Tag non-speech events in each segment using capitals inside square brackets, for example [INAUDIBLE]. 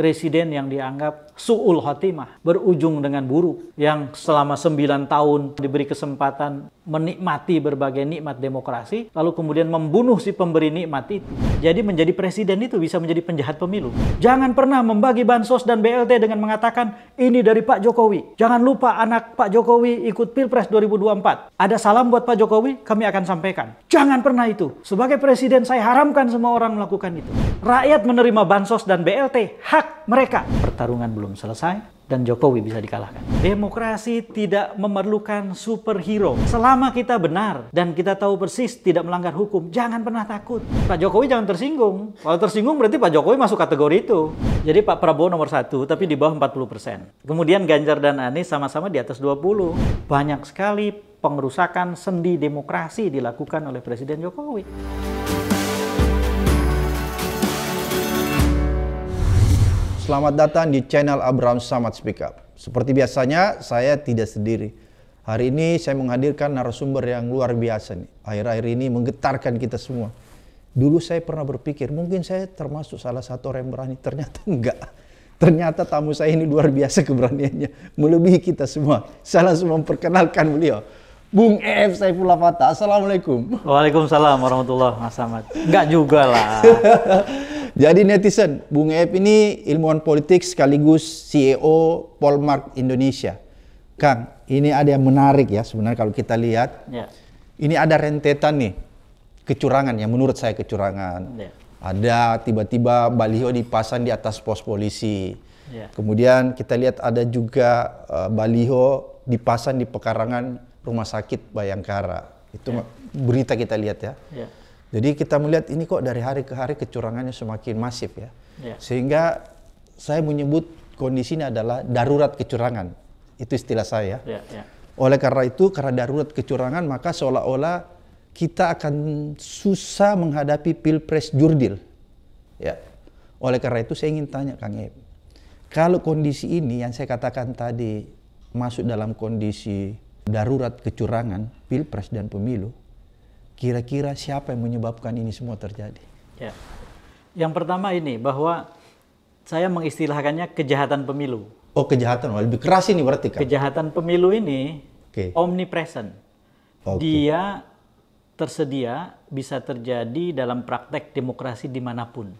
presiden yang dianggap su'ul khotimah, berujung dengan buruk, yang selama 9 tahun diberi kesempatan menikmati berbagai nikmat demokrasi, lalu kemudian membunuh si pemberi nikmat itu. Jadi menjadi presiden itu bisa menjadi penjahat pemilu. Jangan pernah membagi bansos dan BLT dengan mengatakan, ini dari Pak Jokowi. Jangan lupa anak Pak Jokowi ikut Pilpres 2024. Ada salam buat Pak Jokowi, kami akan sampaikan. Jangan pernah itu. Sebagai presiden, saya haramkan semua orang melakukan itu. Rakyat menerima bansos dan BLT, hak mereka. Pertarungan belum selesai, dan Jokowi bisa dikalahkan. Demokrasi tidak memerlukan superhero. Selama kita benar dan kita tahu persis tidak melanggar hukum, jangan pernah takut. Pak Jokowi jangan tersinggung. Kalau tersinggung berarti Pak Jokowi masuk kategori itu. Jadi Pak Prabowo nomor satu, tapi di bawah 40 persen. Kemudian Ganjar dan Anies sama-sama di atas 20. Banyak sekali pengerusakan sendi demokrasi dilakukan oleh Presiden Jokowi. selamat datang di channel Abraham Samad Speak Up. Seperti biasanya, saya tidak sendiri. Hari ini saya menghadirkan narasumber yang luar biasa nih. Akhir-akhir ini menggetarkan kita semua. Dulu saya pernah berpikir, mungkin saya termasuk salah satu orang yang berani. Ternyata enggak. Ternyata tamu saya ini luar biasa keberaniannya. Melebihi kita semua. Saya langsung memperkenalkan beliau. Bung EF Saifullah Fata. Assalamualaikum. Waalaikumsalam warahmatullahi wabarakatuh. Enggak juga lah. [LAUGHS] Jadi netizen, Bung EF ini ilmuwan politik sekaligus CEO Polmark Indonesia. Kang, ini ada yang menarik ya sebenarnya kalau kita lihat. Ya. Ini ada rentetan nih kecurangan yang menurut saya kecurangan. Ya. Ada tiba-tiba baliho dipasang di atas pos polisi. Ya. Kemudian kita lihat ada juga uh, eh, baliho dipasang di pekarangan rumah sakit Bayangkara. Itu yeah. berita kita lihat ya. Yeah. Jadi kita melihat ini kok dari hari ke hari kecurangannya semakin masif ya. Yeah. Sehingga saya menyebut kondisi ini adalah darurat kecurangan. Itu istilah saya. Yeah, yeah. Oleh karena itu, karena darurat kecurangan, maka seolah-olah kita akan susah menghadapi pilpres jurdil. Ya. Oleh karena itu, saya ingin tanya Kang Eb, kalau kondisi ini yang saya katakan tadi masuk dalam kondisi darurat kecurangan pilpres dan pemilu, kira-kira siapa yang menyebabkan ini semua terjadi? Ya. Yang pertama ini bahwa saya mengistilahkannya kejahatan pemilu. Oh kejahatan, lebih keras ini berarti kan? Kejahatan pemilu ini okay. omnipresent. Okay. Dia tersedia bisa terjadi dalam praktek demokrasi dimanapun.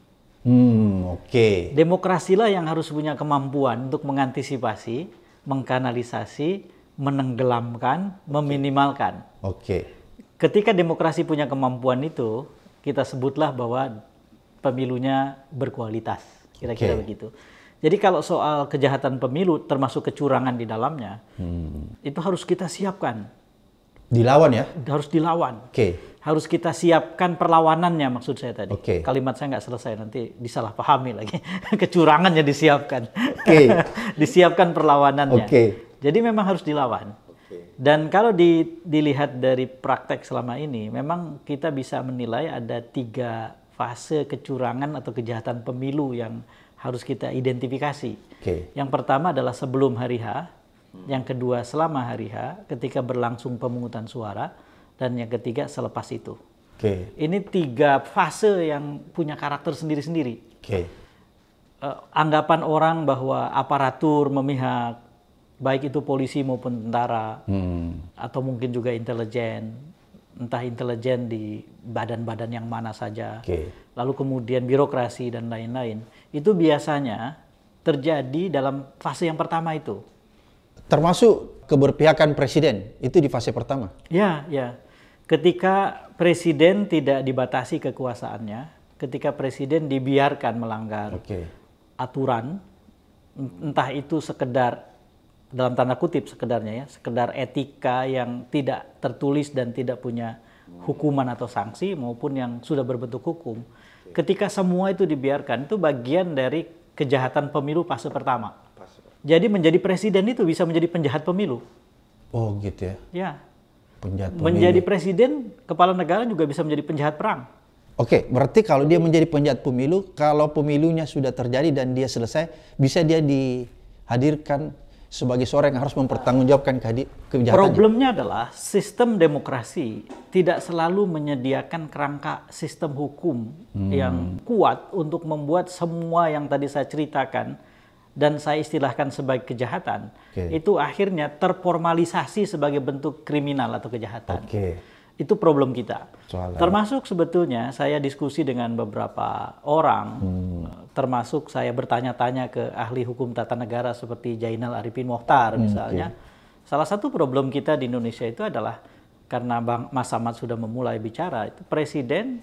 Hmm, oke. Okay. Demokrasilah yang harus punya kemampuan untuk mengantisipasi, mengkanalisasi, menenggelamkan, meminimalkan. Oke. Okay. Ketika demokrasi punya kemampuan itu, kita sebutlah bahwa pemilunya berkualitas, kira-kira okay. begitu. Jadi kalau soal kejahatan pemilu termasuk kecurangan di dalamnya, hmm. itu harus kita siapkan. Dilawan ya? Harus dilawan. Oke. Okay. Harus kita siapkan perlawanannya maksud saya tadi. Okay. Kalimat saya nggak selesai nanti disalahpahami lagi. [LAUGHS] Kecurangannya disiapkan. Oke. Okay. [LAUGHS] disiapkan perlawanannya. Oke. Okay. Jadi memang harus dilawan. Dan kalau di, dilihat dari praktek selama ini, memang kita bisa menilai ada tiga fase kecurangan atau kejahatan pemilu yang harus kita identifikasi. Okay. Yang pertama adalah sebelum hari H, yang kedua selama hari H, ketika berlangsung pemungutan suara, dan yang ketiga selepas itu. Okay. Ini tiga fase yang punya karakter sendiri-sendiri. Okay. Uh, eh, anggapan orang bahwa aparatur memihak baik itu polisi maupun tentara hmm. atau mungkin juga intelijen entah intelijen di badan-badan yang mana saja okay. lalu kemudian birokrasi dan lain-lain itu biasanya terjadi dalam fase yang pertama itu termasuk keberpihakan presiden itu di fase pertama ya ya ketika presiden tidak dibatasi kekuasaannya ketika presiden dibiarkan melanggar okay. aturan entah itu sekedar dalam tanda kutip sekedarnya ya, sekedar etika yang tidak tertulis dan tidak punya hukuman atau sanksi maupun yang sudah berbentuk hukum. Ketika semua itu dibiarkan itu bagian dari kejahatan pemilu fase pertama. Jadi menjadi presiden itu bisa menjadi penjahat pemilu. Oh gitu ya. Ya. Penjahat pemilu. Menjadi presiden, kepala negara juga bisa menjadi penjahat perang. Oke, berarti kalau dia menjadi penjahat pemilu, kalau pemilunya sudah terjadi dan dia selesai, bisa dia dihadirkan sebagai seorang yang harus mempertanggungjawabkan kejahatannya. Problemnya adalah sistem demokrasi tidak selalu menyediakan kerangka sistem hukum hmm. yang kuat untuk membuat semua yang tadi saya ceritakan dan saya istilahkan sebagai kejahatan okay. itu akhirnya terformalisasi sebagai bentuk kriminal atau kejahatan. Okay itu problem kita. Soalnya. Termasuk sebetulnya saya diskusi dengan beberapa orang, hmm. Eh, termasuk saya bertanya-tanya ke ahli hukum tata negara seperti Jainal Arifin Mohtar hmm, misalnya. Okay. Salah satu problem kita di Indonesia itu adalah karena Bang Mas Samad sudah memulai bicara, itu presiden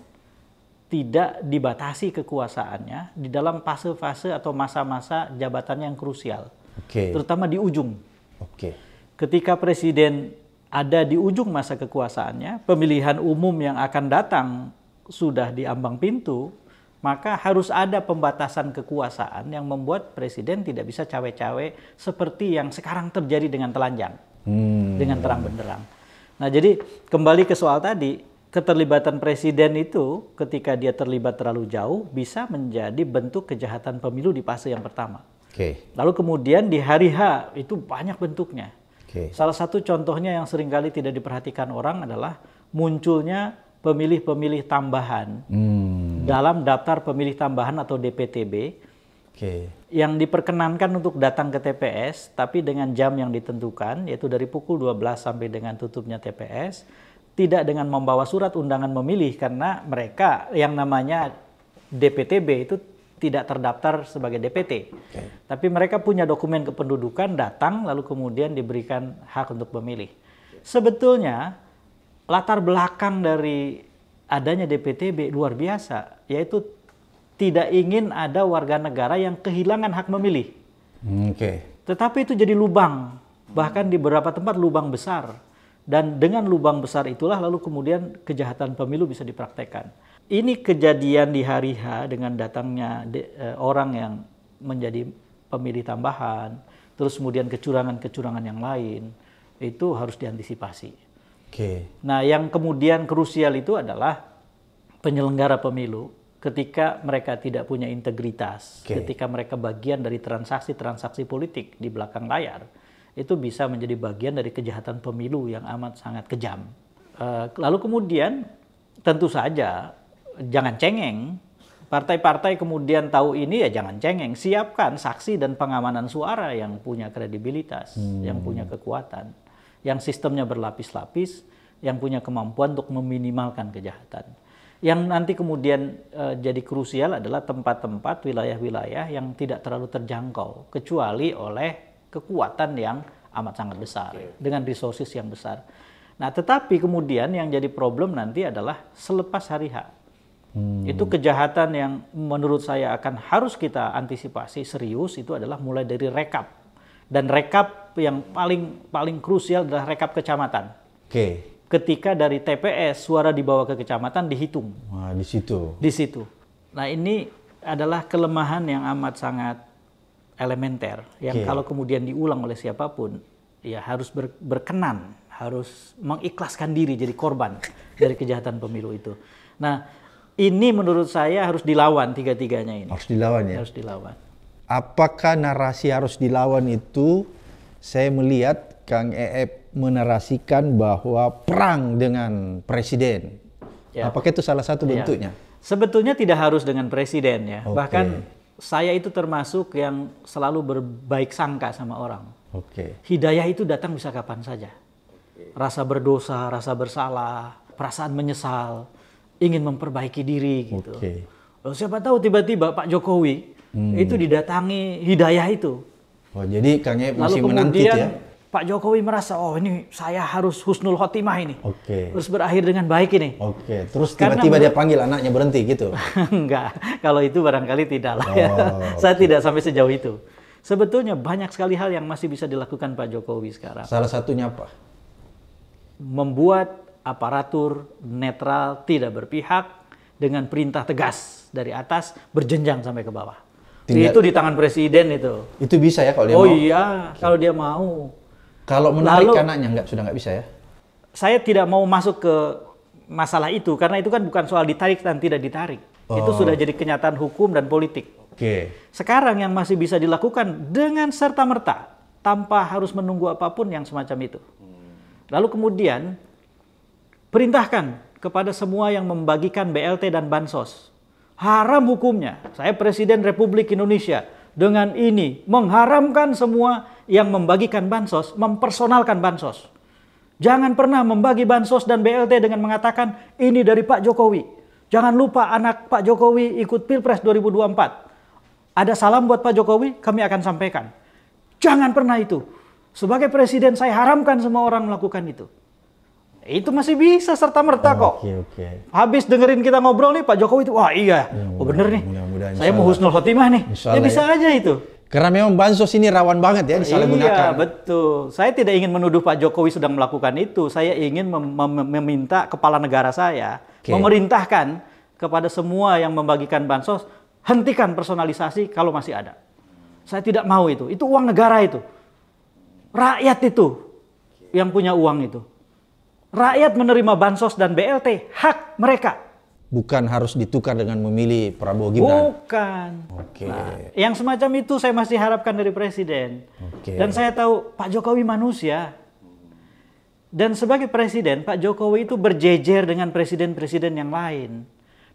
tidak dibatasi kekuasaannya di dalam fase-fase atau masa-masa jabatan yang krusial, okay. terutama di ujung. Okay. Ketika presiden ada di ujung masa kekuasaannya, pemilihan umum yang akan datang sudah di ambang pintu, maka harus ada pembatasan kekuasaan yang membuat presiden tidak bisa cawe-cawe seperti yang sekarang terjadi dengan telanjang, hmm. dengan terang benderang. Nah, jadi kembali ke soal tadi, keterlibatan presiden itu ketika dia terlibat terlalu jauh bisa menjadi bentuk kejahatan pemilu di fase yang pertama. Okay. Lalu kemudian di hari H itu banyak bentuknya. Okay. Salah satu contohnya yang seringkali tidak diperhatikan orang adalah munculnya pemilih-pemilih tambahan hmm. dalam daftar pemilih tambahan atau DPTB okay. yang diperkenankan untuk datang ke TPS tapi dengan jam yang ditentukan yaitu dari pukul 12 sampai dengan tutupnya TPS tidak dengan membawa surat undangan memilih karena mereka yang namanya DPTB itu tidak terdaftar sebagai DPT. Okay. Tapi mereka punya dokumen kependudukan datang lalu kemudian diberikan hak untuk memilih. Sebetulnya latar belakang dari adanya DPT luar biasa yaitu tidak ingin ada warga negara yang kehilangan hak memilih. Hmm, oke. Okay. Tetapi itu jadi lubang bahkan di beberapa tempat lubang besar dan dengan lubang besar itulah lalu kemudian kejahatan pemilu bisa dipraktekkan ini kejadian di hari H dengan datangnya de, e, orang yang menjadi pemilih tambahan, terus kemudian kecurangan-kecurangan yang lain, itu harus diantisipasi. Oke. Okay. Nah, yang kemudian krusial itu adalah penyelenggara pemilu ketika mereka tidak punya integritas, okay. ketika mereka bagian dari transaksi-transaksi politik di belakang layar, itu bisa menjadi bagian dari kejahatan pemilu yang amat sangat kejam. E, lalu kemudian tentu saja jangan cengeng. Partai-partai kemudian tahu ini ya jangan cengeng, siapkan saksi dan pengamanan suara yang punya kredibilitas, hmm. yang punya kekuatan, yang sistemnya berlapis-lapis, yang punya kemampuan untuk meminimalkan kejahatan. Yang nanti kemudian e, jadi krusial adalah tempat-tempat wilayah-wilayah yang tidak terlalu terjangkau kecuali oleh kekuatan yang amat sangat besar okay. dengan resources yang besar. Nah, tetapi kemudian yang jadi problem nanti adalah selepas hari H Hmm. Itu kejahatan yang menurut saya akan harus kita antisipasi serius itu adalah mulai dari rekap. Dan rekap yang paling paling krusial adalah rekap kecamatan. Oke. Okay. Ketika dari TPS suara dibawa ke kecamatan dihitung. Wah, di situ. Di situ. Nah, ini adalah kelemahan yang amat sangat elementer yang okay. kalau kemudian diulang oleh siapapun ya harus ber, berkenan, harus mengikhlaskan diri jadi korban dari kejahatan pemilu itu. Nah, ini menurut saya harus dilawan tiga-tiganya ini. Harus dilawan ya. Harus dilawan. Apakah narasi harus dilawan itu? Saya melihat Kang EF menarasikan bahwa perang dengan presiden. Ya. Apakah itu salah satu ya. bentuknya? Ya. Sebetulnya tidak harus dengan presiden ya. Okay. Bahkan saya itu termasuk yang selalu berbaik sangka sama orang. Oke. Okay. Hidayah itu datang bisa kapan saja. Rasa berdosa, rasa bersalah, perasaan menyesal ingin memperbaiki diri gitu. Okay. siapa tahu tiba-tiba Pak Jokowi hmm. itu didatangi hidayah itu. Oh, jadi Kang Yayat masih menanti ya. Pak Jokowi merasa oh ini saya harus husnul khotimah ini. Oke. Okay. Terus berakhir dengan baik ini. Oke. Okay. Terus tiba-tiba dia panggil anaknya berhenti gitu. [LAUGHS] Enggak. Kalau itu barangkali tidak lah ya. oh, ya. [LAUGHS] Okay. Saya tidak sampai sejauh itu. Sebetulnya banyak sekali hal yang masih bisa dilakukan Pak Jokowi sekarang. Salah satunya apa? Membuat aparatur netral tidak berpihak dengan perintah tegas dari atas berjenjang sampai ke bawah. Tidak. itu di tangan presiden itu. Itu bisa ya kalau dia oh mau. Oh iya, Oke. kalau dia mau. Kalau menarik Lalu, anaknya nggak sudah nggak bisa ya? Saya tidak mau masuk ke masalah itu karena itu kan bukan soal ditarik dan tidak ditarik. Oh. Itu sudah jadi kenyataan hukum dan politik. Oke. Sekarang yang masih bisa dilakukan dengan serta merta tanpa harus menunggu apapun yang semacam itu. Hmm. Lalu kemudian Perintahkan kepada semua yang membagikan BLT dan Bansos. Haram hukumnya. Saya Presiden Republik Indonesia dengan ini mengharamkan semua yang membagikan Bansos, mempersonalkan Bansos. Jangan pernah membagi Bansos dan BLT dengan mengatakan ini dari Pak Jokowi. Jangan lupa anak Pak Jokowi ikut Pilpres 2024. Ada salam buat Pak Jokowi, kami akan sampaikan. Jangan pernah itu. Sebagai presiden saya haramkan semua orang melakukan itu. Itu masih bisa serta merta oh, kok. okay, Okay. Habis dengerin kita ngobrol nih Pak Jokowi itu, wah iya, ya, oh, bener nih. Mudah saya mau husnul khotimah nih. Ya bisa ya. aja itu. Karena memang bansos ini rawan banget ya disalahgunakan. Iya, betul. Saya tidak ingin menuduh Pak Jokowi sedang melakukan itu. Saya ingin mem mem meminta kepala negara saya okay. memerintahkan kepada semua yang membagikan bansos hentikan personalisasi kalau masih ada. Saya tidak mau itu. Itu uang negara itu. Rakyat itu yang punya uang itu. Rakyat menerima bansos dan BLT hak mereka. Bukan harus ditukar dengan memilih Prabowo Gibran. Bukan. Oke. Nah, yang semacam itu saya masih harapkan dari presiden. Okay. Dan saya tahu Pak Jokowi manusia. Dan sebagai presiden, Pak Jokowi itu berjejer dengan presiden-presiden yang lain.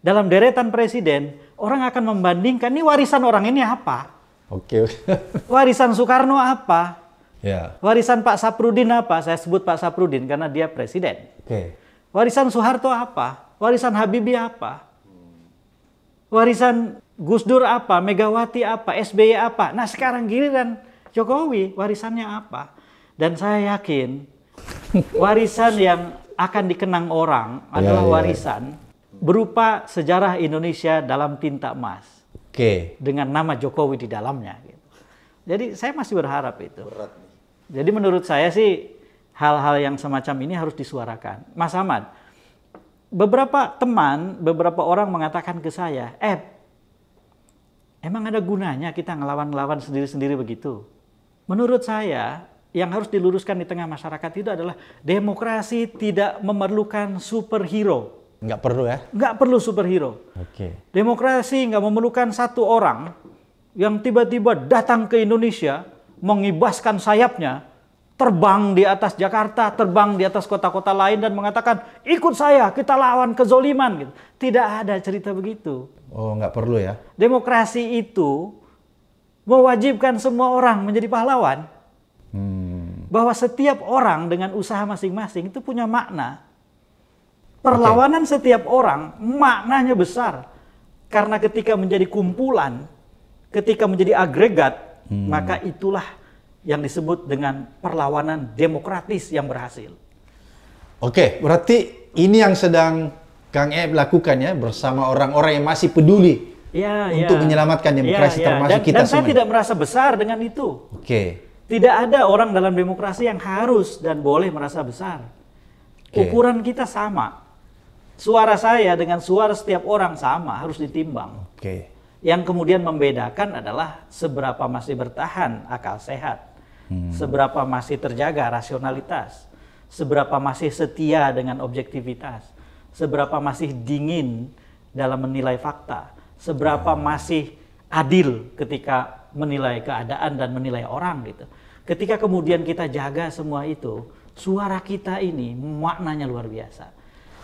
Dalam deretan presiden, orang akan membandingkan ini warisan orang ini apa? Oke. [LAUGHS] warisan Soekarno apa? Yeah. Warisan Pak Saprudin apa? Saya sebut Pak Saprudin karena dia presiden. Okay. Warisan Soeharto apa? Warisan Habibie apa? Warisan Gus Dur apa? Megawati apa? SBY apa? Nah sekarang giliran Jokowi warisannya apa? Dan saya yakin [LAUGHS] warisan yang akan dikenang orang yeah, adalah yeah, ya. warisan berupa sejarah Indonesia dalam tinta emas. Oke. Okay. Dengan nama Jokowi di dalamnya. Gitu. Jadi saya masih berharap itu. Berat jadi menurut saya sih hal-hal yang semacam ini harus disuarakan. Mas Ahmad, beberapa teman, beberapa orang mengatakan ke saya, eh emang ada gunanya kita ngelawan-ngelawan sendiri-sendiri begitu? Menurut saya yang harus diluruskan di tengah masyarakat itu adalah demokrasi tidak memerlukan superhero. Nggak perlu ya? Nggak perlu superhero. Oke. Okay. Demokrasi nggak memerlukan satu orang yang tiba-tiba datang ke Indonesia mengibaskan sayapnya, terbang di atas Jakarta, terbang di atas kota-kota lain dan mengatakan ikut saya, kita lawan kezoliman. Gitu. Tidak ada cerita begitu. Oh, nggak perlu ya? Demokrasi itu mewajibkan semua orang menjadi pahlawan. Hmm. Bahwa setiap orang dengan usaha masing-masing itu punya makna. Perlawanan okay. setiap orang maknanya besar. Karena ketika menjadi kumpulan, ketika menjadi agregat, hmm. maka itulah yang disebut dengan perlawanan demokratis yang berhasil. Oke, berarti ini yang sedang Kang E lakukan ya bersama orang-orang yang masih peduli ya, untuk ya. menyelamatkan demokrasi ya, ya. termasuk dan, kita dan semua. Dan saya tidak merasa besar dengan itu. Oke. Tidak ada orang dalam demokrasi yang harus dan boleh merasa besar. Okay. Ukuran kita sama. Suara saya dengan suara setiap orang sama harus ditimbang. Oke. Yang kemudian membedakan adalah seberapa masih bertahan akal sehat, hmm. seberapa masih terjaga rasionalitas, seberapa masih setia dengan objektivitas, seberapa masih dingin dalam menilai fakta, seberapa hmm. masih adil ketika menilai keadaan dan menilai orang gitu. Ketika kemudian kita jaga semua itu, suara kita ini maknanya luar biasa.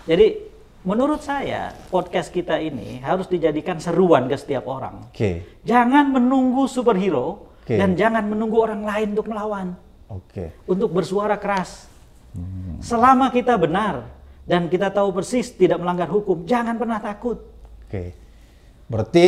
Jadi menurut saya podcast kita ini harus dijadikan seruan ke setiap orang. Okay. Jangan menunggu superhero okay. dan jangan menunggu orang lain untuk melawan. Okay. Untuk bersuara keras. Hmm. Selama kita benar dan kita tahu persis tidak melanggar hukum, jangan pernah takut. Oke. Okay. Berarti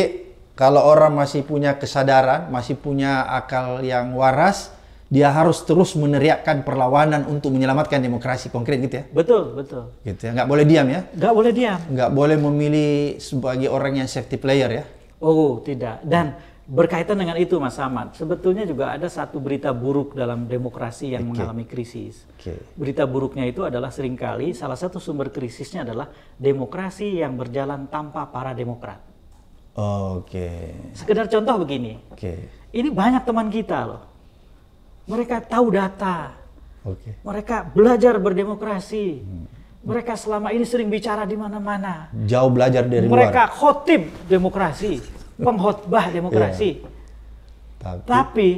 kalau orang masih punya kesadaran, masih punya akal yang waras, dia harus terus meneriakkan perlawanan untuk menyelamatkan demokrasi konkret gitu ya. Betul, betul. Gitu ya. Nggak boleh diam ya. Nggak boleh diam. Nggak boleh memilih sebagai orang yang safety player ya. Oh, tidak. Dan berkaitan dengan itu Mas Ahmad, sebetulnya juga ada satu berita buruk dalam demokrasi yang okay. mengalami krisis. Okay. Berita buruknya itu adalah seringkali salah satu sumber krisisnya adalah demokrasi yang berjalan tanpa para demokrat. Oke. Okay. Sekedar contoh begini. Oke. Okay. Ini banyak teman kita loh mereka tahu data. Okay. Mereka belajar berdemokrasi. Hmm. Mereka selama ini sering bicara di mana-mana. Jauh belajar dari Mereka luar. khotib demokrasi, pengkhotbah demokrasi. yeah. Tapi, Tapi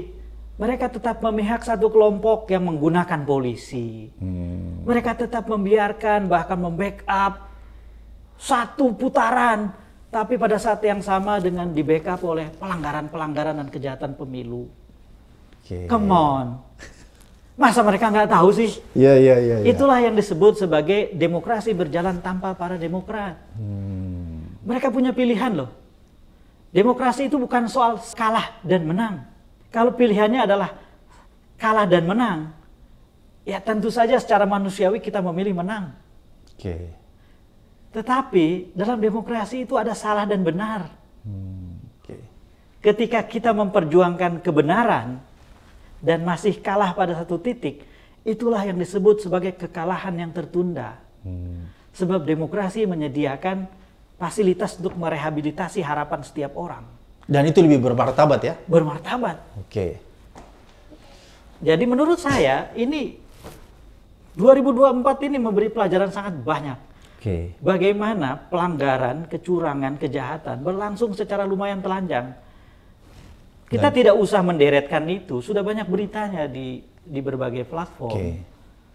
mereka tetap memihak satu kelompok yang menggunakan polisi. Hmm. Mereka tetap membiarkan bahkan membackup satu putaran tapi pada saat yang sama dengan di backup oleh pelanggaran-pelanggaran dan kejahatan pemilu. Okay. Come on. Masa mereka nggak tahu sih? Iya, iya, iya, iya. Itulah yang disebut sebagai demokrasi berjalan tanpa para demokrat. Hmm. Mereka punya pilihan loh. Demokrasi itu bukan soal kalah dan menang. Kalau pilihannya adalah kalah dan menang, ya tentu saja secara manusiawi kita memilih menang. Oke. Okay. Tetapi dalam demokrasi itu ada salah dan benar. Hmm, okay. Ketika kita memperjuangkan kebenaran, dan masih kalah pada satu titik, itulah yang disebut sebagai kekalahan yang tertunda. Hmm. Sebab demokrasi menyediakan fasilitas untuk merehabilitasi harapan setiap orang. Dan itu lebih bermartabat ya? Bermartabat. Oke. Okay. Jadi menurut saya ini 2024 ini memberi pelajaran sangat banyak. Okay. Bagaimana pelanggaran, kecurangan, kejahatan berlangsung secara lumayan telanjang kita Dan, tidak usah menderetkan itu. Sudah banyak beritanya di di berbagai platform. Okay.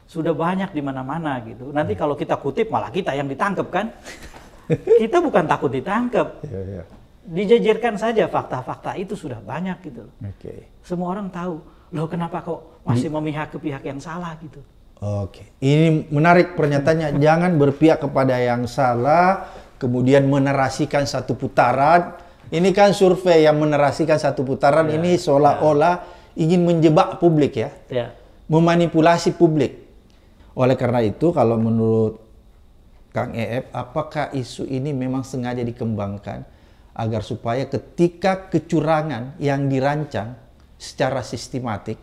Sudah banyak di mana-mana gitu. Nanti hmm. kalau kita kutip malah kita yang ditangkap kan. [LAUGHS] kita bukan takut ditangkap. Yeah, yeah. Dijajarkan saja fakta-fakta itu sudah banyak gitu. Okay. Semua orang tahu. Loh kenapa kok masih hmm. memihak ke pihak yang salah gitu. Oke, ini menarik pernyataannya. Jangan berpihak kepada yang salah, kemudian menerasikan satu putaran ini kan survei yang menerasikan satu putaran ya, ini seolah-olah ya. ingin menjebak publik ya. ya. Memanipulasi publik. Oleh karena itu kalau menurut Kang EF apakah isu ini memang sengaja dikembangkan agar supaya ketika kecurangan yang dirancang secara sistematik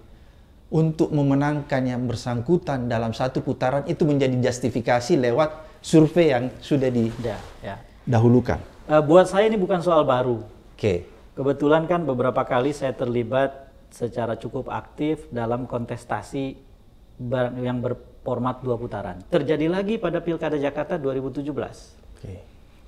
untuk memenangkan yang bersangkutan dalam satu putaran itu menjadi justifikasi lewat survei yang sudah didahulukan. Ya, ya uh, buat saya ini bukan soal baru. Oke. Okay. Kebetulan kan beberapa kali saya terlibat secara cukup aktif dalam kontestasi yang berformat dua putaran. Terjadi lagi pada Pilkada Jakarta 2017. Okay.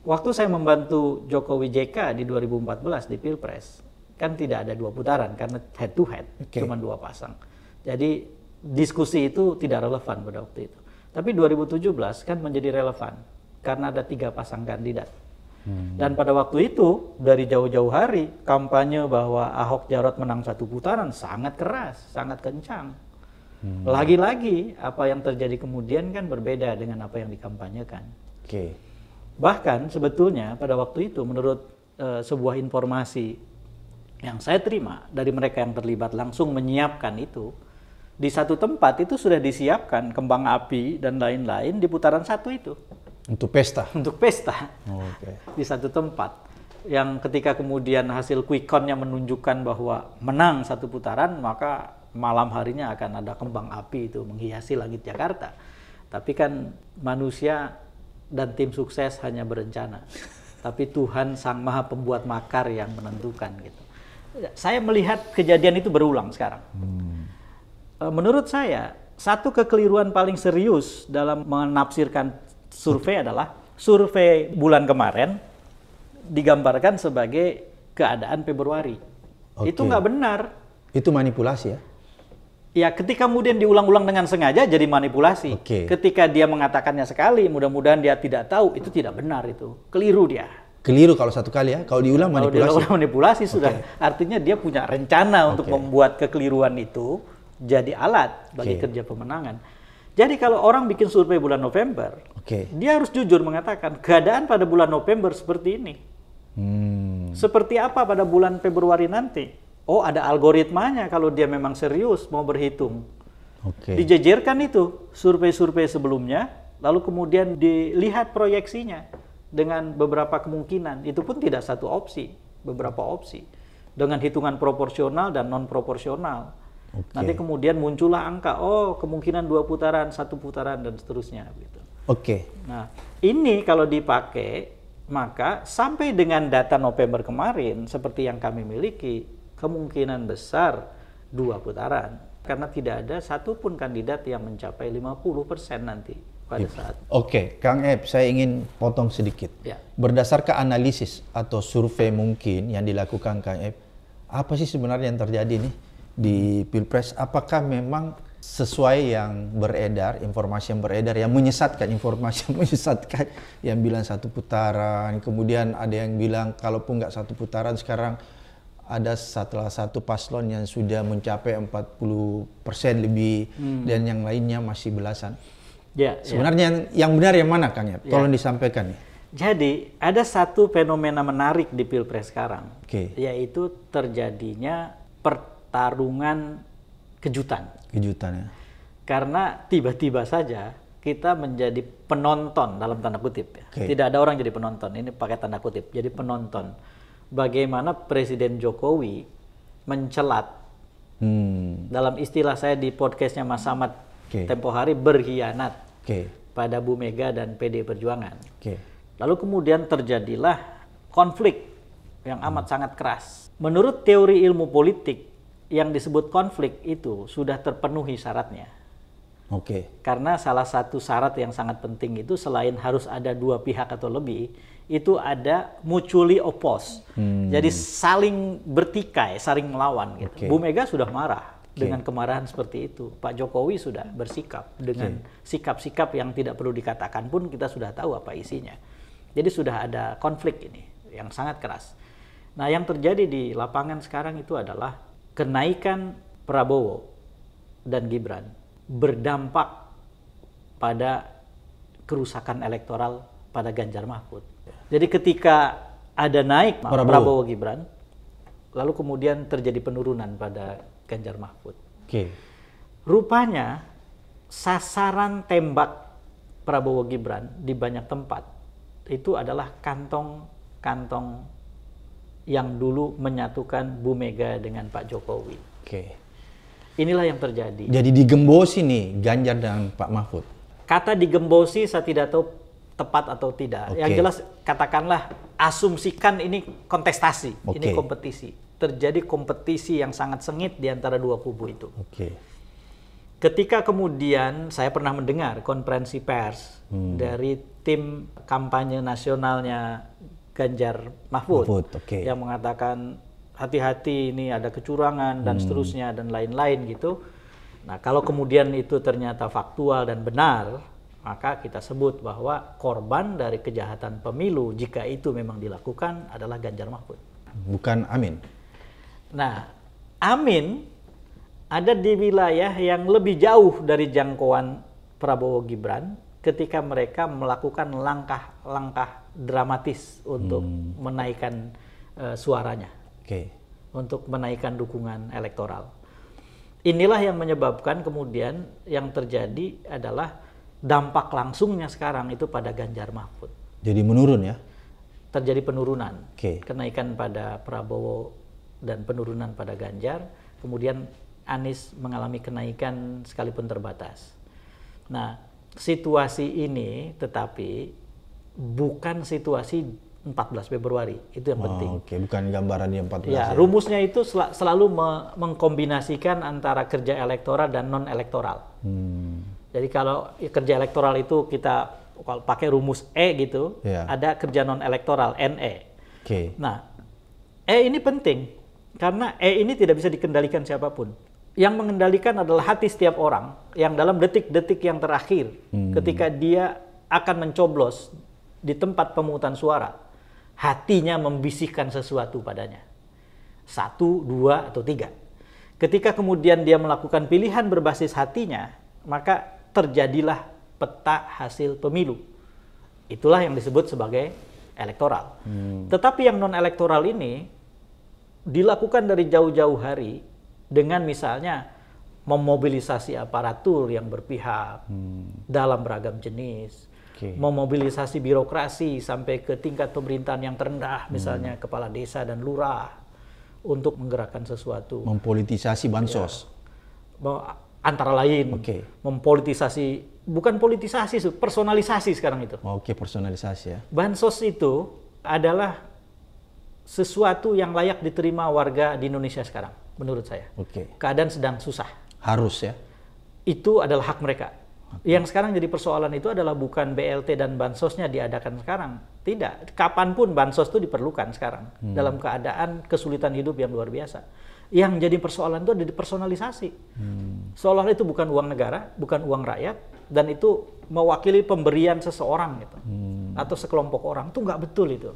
Waktu saya membantu Jokowi JK di 2014 di Pilpres, kan tidak ada dua putaran karena head to head, okay. cuma dua pasang. Jadi diskusi itu tidak relevan pada waktu itu. Tapi 2017 kan menjadi relevan karena ada tiga pasang kandidat Hmm. Dan pada waktu itu dari jauh-jauh hari kampanye bahwa Ahok Jarot menang satu putaran sangat keras, sangat kencang. Hmm. Lagi-lagi hmm. apa yang terjadi kemudian kan berbeda dengan apa yang dikampanyekan. Oke. Okay. Bahkan sebetulnya pada waktu itu menurut e, sebuah informasi yang saya terima dari mereka yang terlibat langsung menyiapkan itu di satu tempat itu sudah disiapkan kembang api dan lain-lain di putaran satu itu. Untuk pesta? Untuk pesta. Oh, okay. Di satu tempat. Yang ketika kemudian hasil quick count nya menunjukkan bahwa menang satu putaran, maka malam harinya akan ada kembang api itu menghiasi langit Jakarta. Tapi kan manusia dan tim sukses hanya berencana. [LAUGHS] Tapi Tuhan Sang Maha Pembuat Makar yang menentukan gitu. Saya melihat kejadian itu berulang sekarang. Hmm. Eh, menurut saya, satu kekeliruan paling serius dalam menafsirkan survei adalah survei bulan kemarin digambarkan sebagai keadaan Februari. Okay. Itu nggak benar. Itu manipulasi ya? Ya, ketika kemudian diulang-ulang dengan sengaja jadi manipulasi. Okay. Ketika dia mengatakannya sekali, mudah-mudahan dia tidak tahu, itu tidak benar itu. Keliru dia. Keliru kalau satu kali ya, kalau diulang kalau manipulasi. Kalau diulang manipulasi sudah. Artinya dia punya rencana okay. untuk membuat kekeliruan itu jadi alat bagi okay. kerja pemenangan. Jadi kalau orang bikin survei bulan November, okay. dia harus jujur mengatakan keadaan pada bulan November seperti ini. Hmm. Seperti apa pada bulan Februari nanti? Oh, ada algoritmanya kalau dia memang serius mau berhitung. Okay. Dijejerkan itu survei-survei sebelumnya, lalu kemudian dilihat proyeksinya dengan beberapa kemungkinan. Itu pun tidak satu opsi, beberapa opsi. Dengan hitungan proporsional dan non-proporsional. Okay. Nanti kemudian muncullah angka, oh kemungkinan dua putaran, satu putaran dan seterusnya gitu. Oke. Okay. Nah, ini kalau dipakai maka sampai dengan data November kemarin seperti yang kami miliki kemungkinan besar dua putaran karena tidak ada satupun kandidat yang mencapai 50% nanti pada iya. saat. Oke, okay. Kang Eb, saya ingin potong sedikit. Ya. Berdasarkan analisis atau survei mungkin yang dilakukan Kang Eb, apa sih sebenarnya yang terjadi nih? di Pilpres apakah memang sesuai yang beredar, informasi yang beredar yang menyesatkan, informasi yang [LAUGHS] menyesatkan yang bilang satu putaran, kemudian ada yang bilang kalaupun nggak satu putaran sekarang ada setelah satu paslon yang sudah mencapai 40 persen lebih hmm. dan yang lainnya masih belasan. Ya, ya. Sebenarnya ya. yang benar yang mana Kang ya? ya. Tolong ya. disampaikan nih. Jadi ada satu fenomena menarik di pilpres sekarang, okay. yaitu terjadinya per pertarungan kejutan. Kejutan ya. Karena tiba-tiba saja kita menjadi penonton dalam tanda kutip ya. Okay. Tidak ada orang jadi penonton. Ini pakai tanda kutip. Jadi penonton. Bagaimana Presiden Jokowi mencelat hmm. dalam istilah saya di podcastnya Mas Samad okay. tempo hari berkhianat okay. pada Bu Mega dan PD Perjuangan. Okay. Lalu kemudian terjadilah konflik yang hmm. amat hmm. sangat keras. Menurut teori ilmu politik yang disebut konflik itu sudah terpenuhi syaratnya. Oke. Okay. Karena salah satu syarat yang sangat penting itu selain harus ada dua pihak atau lebih, itu ada mutually oppose. Hmm. Jadi saling bertikai, saling melawan gitu. Okay. Bu Mega sudah marah okay. dengan kemarahan seperti itu. Pak Jokowi sudah bersikap dengan sikap-sikap yang tidak perlu dikatakan pun kita sudah tahu apa isinya. Jadi sudah ada konflik ini yang sangat keras. Nah, yang terjadi di lapangan sekarang itu adalah kenaikan Prabowo dan Gibran berdampak pada kerusakan elektoral pada Ganjar Mahfud. Jadi ketika ada naik Prabowo, Gibran, lalu kemudian terjadi penurunan pada Ganjar Mahfud. Oke. Rupanya sasaran tembak Prabowo Gibran di banyak tempat itu adalah kantong-kantong yang dulu menyatukan Bu Mega dengan Pak Jokowi. Oke. Inilah yang terjadi. Jadi digembosi nih Ganjar dan Pak Mahfud. Kata digembosi saya tidak tahu tepat atau tidak. Oke. Yang jelas katakanlah asumsikan ini kontestasi, Oke. ini kompetisi. Terjadi kompetisi yang sangat sengit di antara dua kubu itu. Oke. Ketika kemudian saya pernah mendengar konferensi pers hmm. dari tim kampanye nasionalnya Ganjar Mahfud, Mahfud okay. yang mengatakan hati-hati ini ada kecurangan dan hmm. seterusnya dan lain-lain gitu. Nah, kalau kemudian itu ternyata faktual dan benar, maka kita sebut bahwa korban dari kejahatan pemilu jika itu memang dilakukan adalah Ganjar Mahfud. Bukan Amin. Nah, Amin ada di wilayah yang lebih jauh dari jangkauan Prabowo Gibran ketika mereka melakukan langkah-langkah dramatis untuk hmm. menaikkan uh, suaranya, okay. untuk menaikkan dukungan elektoral. Inilah yang menyebabkan kemudian yang terjadi adalah dampak langsungnya sekarang itu pada Ganjar Mahfud. Jadi menurun ya? Terjadi penurunan, okay. kenaikan pada Prabowo dan penurunan pada Ganjar, kemudian Anies mengalami kenaikan sekalipun terbatas. Nah, situasi ini tetapi bukan situasi 14 Februari. Itu yang oh, penting. Oke, okay. bukan gambaran yang 14. Ya, ya. rumusnya itu sel selalu me mengkombinasikan antara kerja elektoral dan non elektoral. Hmm. Jadi kalau kerja elektoral itu kita kalau pakai rumus E gitu, yeah. ada kerja non elektoral NE. Oke. Okay. Nah, E ini penting karena E ini tidak bisa dikendalikan siapapun. Yang mengendalikan adalah hati setiap orang yang dalam detik-detik yang terakhir hmm. ketika dia akan mencoblos di tempat pemungutan suara, hatinya membisikkan sesuatu padanya. Satu, dua, atau tiga. Ketika kemudian dia melakukan pilihan berbasis hatinya, maka terjadilah peta hasil pemilu. Itulah yang disebut sebagai elektoral. Hmm. Tetapi yang non-elektoral ini dilakukan dari jauh-jauh hari dengan misalnya memobilisasi aparatur yang berpihak hmm. dalam beragam jenis, okay. memobilisasi birokrasi sampai ke tingkat pemerintahan yang terendah, misalnya hmm. kepala desa dan lurah, untuk menggerakkan sesuatu. Mempolitisasi ya. bansos. Ya. Antara lain, okay. mempolitisasi, bukan politisasi, personalisasi sekarang itu. Oke, okay, personalisasi ya. Bansos itu adalah sesuatu yang layak diterima warga di Indonesia sekarang, menurut saya. Oke. Okay. Keadaan sedang susah. Harus ya. Itu adalah hak mereka yang sekarang jadi persoalan itu adalah bukan BLT dan bansosnya diadakan sekarang. Tidak, kapanpun bansos itu diperlukan sekarang hmm. dalam keadaan kesulitan hidup yang luar biasa. Yang jadi persoalan itu ada di personalisasi. Hmm. Seolah-olah itu bukan uang negara, bukan uang rakyat, dan itu mewakili pemberian seseorang gitu hmm. atau sekelompok orang itu nggak betul itu.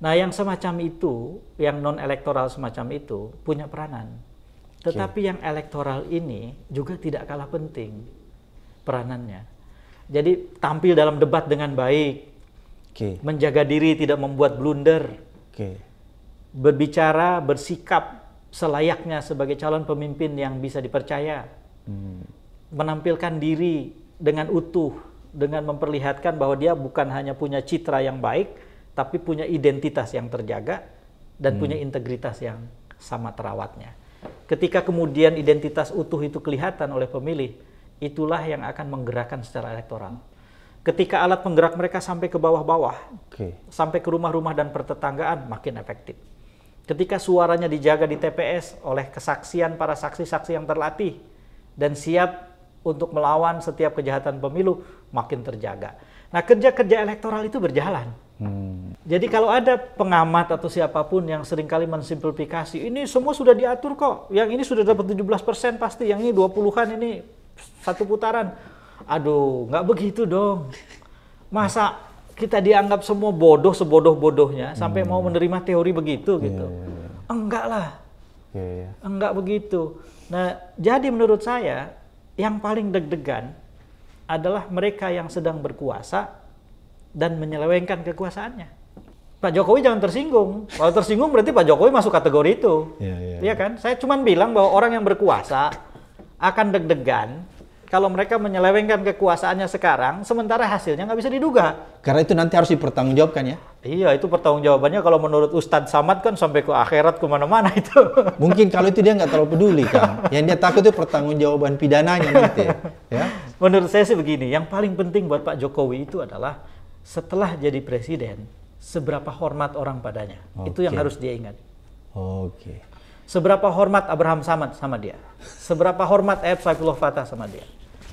Nah yang semacam itu, yang non elektoral semacam itu punya peranan. Tetapi okay. yang elektoral ini juga tidak kalah penting peranannya. Jadi tampil dalam debat dengan baik, okay. menjaga diri tidak membuat blunder, okay. berbicara, bersikap selayaknya sebagai calon pemimpin yang bisa dipercaya, hmm. menampilkan diri dengan utuh, dengan memperlihatkan bahwa dia bukan hanya punya citra yang baik, tapi punya identitas yang terjaga dan hmm. punya integritas yang sama terawatnya. Ketika kemudian identitas utuh itu kelihatan oleh pemilih, itulah yang akan menggerakkan secara elektoral. Ketika alat penggerak mereka sampai ke bawah-bawah, okay. sampai ke rumah-rumah dan pertetanggaan, makin efektif. Ketika suaranya dijaga di TPS oleh kesaksian para saksi-saksi yang terlatih dan siap untuk melawan setiap kejahatan pemilu, makin terjaga. Nah, kerja-kerja elektoral itu berjalan. Hmm. Jadi kalau ada pengamat atau siapapun yang seringkali mensimplifikasi, ini semua sudah diatur kok, yang ini sudah dapat 17% pasti, yang ini 20-an ini satu putaran. Aduh, nggak begitu dong. Masa kita dianggap semua bodoh sebodoh-bodohnya hmm. sampai mau hmm. menerima teori begitu iya, gitu. Yeah, iya. Enggak lah. yeah. Iya. Enggak begitu. Nah, jadi menurut saya yang paling deg-degan adalah mereka yang sedang berkuasa dan menyelewengkan kekuasaannya. Pak Jokowi jangan tersinggung. Kalau tersinggung berarti Pak Jokowi masuk kategori itu. Iya yeah, yeah, kan? Saya cuma bilang bahwa orang yang berkuasa akan deg-degan kalau mereka menyelewengkan kekuasaannya sekarang, sementara hasilnya nggak bisa diduga. Karena itu nanti harus dipertanggungjawabkan ya? Iya, itu pertanggungjawabannya kalau menurut Ustadz Samad kan sampai ke akhirat kemana-mana itu. [LAUGHS] Mungkin kalau itu dia nggak terlalu peduli kan. Yang dia takut itu pertanggungjawaban pidananya nanti. Ya? Menurut saya sih begini, yang paling penting buat Pak Jokowi itu adalah setelah jadi presiden, seberapa hormat orang padanya. Okay. Itu yang harus dia ingat. Oke. Okay. Seberapa hormat Abraham Samad sama dia? Seberapa hormat Ayat Saifullah Fatah sama dia?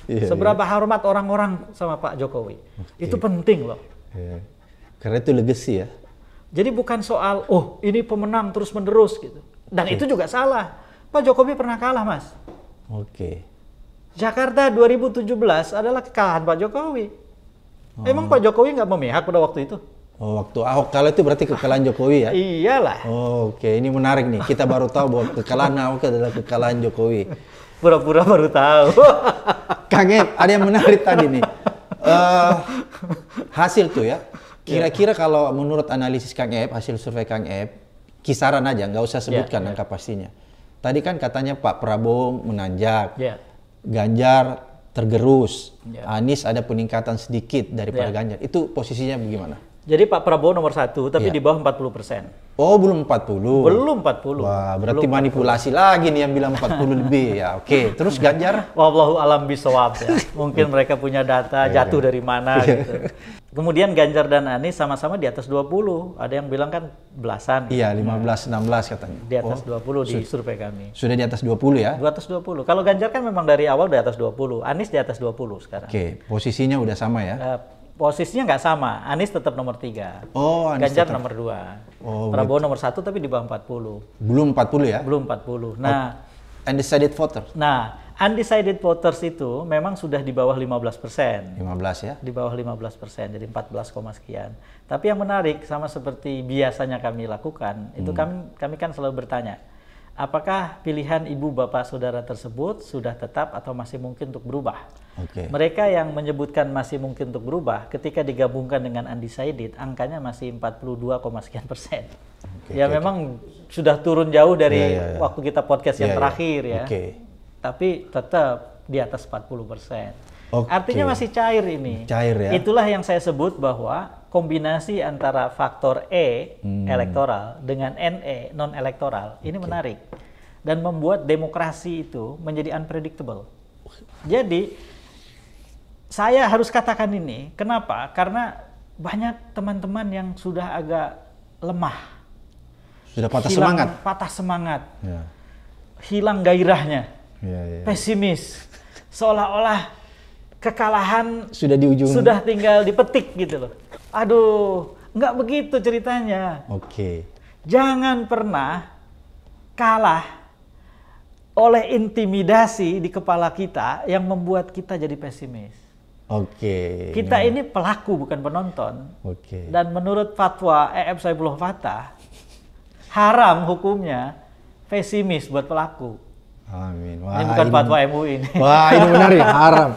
Yeah, iya. Seberapa yeah. hormat orang-orang sama Pak Jokowi? Okay. Itu penting loh. Yeah. Karena itu legacy ya. Jadi bukan soal oh ini pemenang terus menerus gitu. Dan okay. itu juga salah. Pak Jokowi pernah kalah mas. Oke. Okay. Jakarta 2017 adalah kekalahan Pak Jokowi. Oh. Emang Pak Jokowi nggak memihak pada waktu itu? Oh, waktu Ahok kalah itu berarti kekalahan Jokowi ya? Iyalah. Oh, Oke, okay. ini menarik nih. Kita baru tahu bahwa kekalahan Ahok adalah kekalahan Jokowi. Pura-pura baru tahu. [LAUGHS] Kang Em, ada yang menarik tadi nih. Uh, hasil tuh ya. Kira-kira iya. kalau menurut analisis Kang Ep, hasil survei Kang Ep, kisaran aja, nggak usah sebutkan yeah, iya, iya. yeah. angka pastinya. Tadi kan katanya Pak Prabowo menanjak, yeah. Ganjar tergerus, yeah. Anies ada peningkatan sedikit daripada yeah. Ganjar. Itu posisinya bagaimana? Jadi Pak Prabowo nomor satu, tapi ya. di bawah 40 persen. Oh, belum 40? Belum 40. Wah, berarti belum manipulasi 40. lagi nih yang bilang 40 [LAUGHS] lebih. Ya, oke. Okay. Terus Ganjar? Wallahu alam bisawab ya. [LAUGHS] Mungkin mereka punya data iya. jatuh dari mana iya. gitu. Kemudian Ganjar dan Anies sama-sama di atas 20. Ada yang bilang kan belasan. Iya, 15, 16 katanya. Di atas oh, 20 di survei kami. Sudah di atas 20 ya? Di atas 20. Kalau Ganjar kan memang dari awal di atas 20. Anies di atas 20 sekarang. Oke, okay. posisinya udah sama ya? Uh, posisinya nggak sama. Anies tetap nomor tiga. Oh, Anies Ganjar tetap. nomor dua. Oh, gitu. Prabowo betul. nomor satu tapi di bawah 40. Belum 40 ya? Belum 40. Nah, oh, undecided voters. Nah, undecided voters itu memang sudah di bawah 15 persen. 15 ya? Di bawah 15 persen, jadi 14, sekian. Tapi yang menarik sama seperti biasanya kami lakukan, hmm. itu kami kami kan selalu bertanya apakah pilihan ibu bapak saudara tersebut sudah tetap atau masih mungkin untuk berubah. Okay. Mereka yang menyebutkan masih mungkin untuk berubah ketika digabungkan dengan undecided angkanya masih 42, sekian persen. Okay, ya okay, memang okay. sudah turun jauh dari yeah, yeah, yeah. waktu kita podcast yeah, yang yeah. Iya. terakhir ya. Okay. Tapi tetap di atas 40 persen. Okay. Artinya masih cair ini. Cair ya. Itulah yang saya sebut bahwa kombinasi antara faktor E hmm. elektoral dengan NE non elektoral okay. ini menarik dan membuat demokrasi itu menjadi unpredictable. Jadi saya harus katakan ini, kenapa? Karena banyak teman-teman yang sudah agak lemah. Sudah patah hilang, semangat. Patah semangat. Yeah. Hilang gairahnya. Yeah, yeah. Ya. Pesimis. Seolah-olah kekalahan sudah di ujung. Sudah tinggal dipetik gitu loh. Aduh, nggak begitu ceritanya. Oke. Jangan pernah kalah oleh intimidasi di kepala kita yang membuat kita jadi pesimis. Oke. Kita ini pelaku bukan penonton. Oke. Dan menurut fatwa EF Saibullah Fatah, haram hukumnya pesimis buat pelaku. Amin. Wah, ini bukan fatwa MUI ini. Wah, ini benar ya, haram.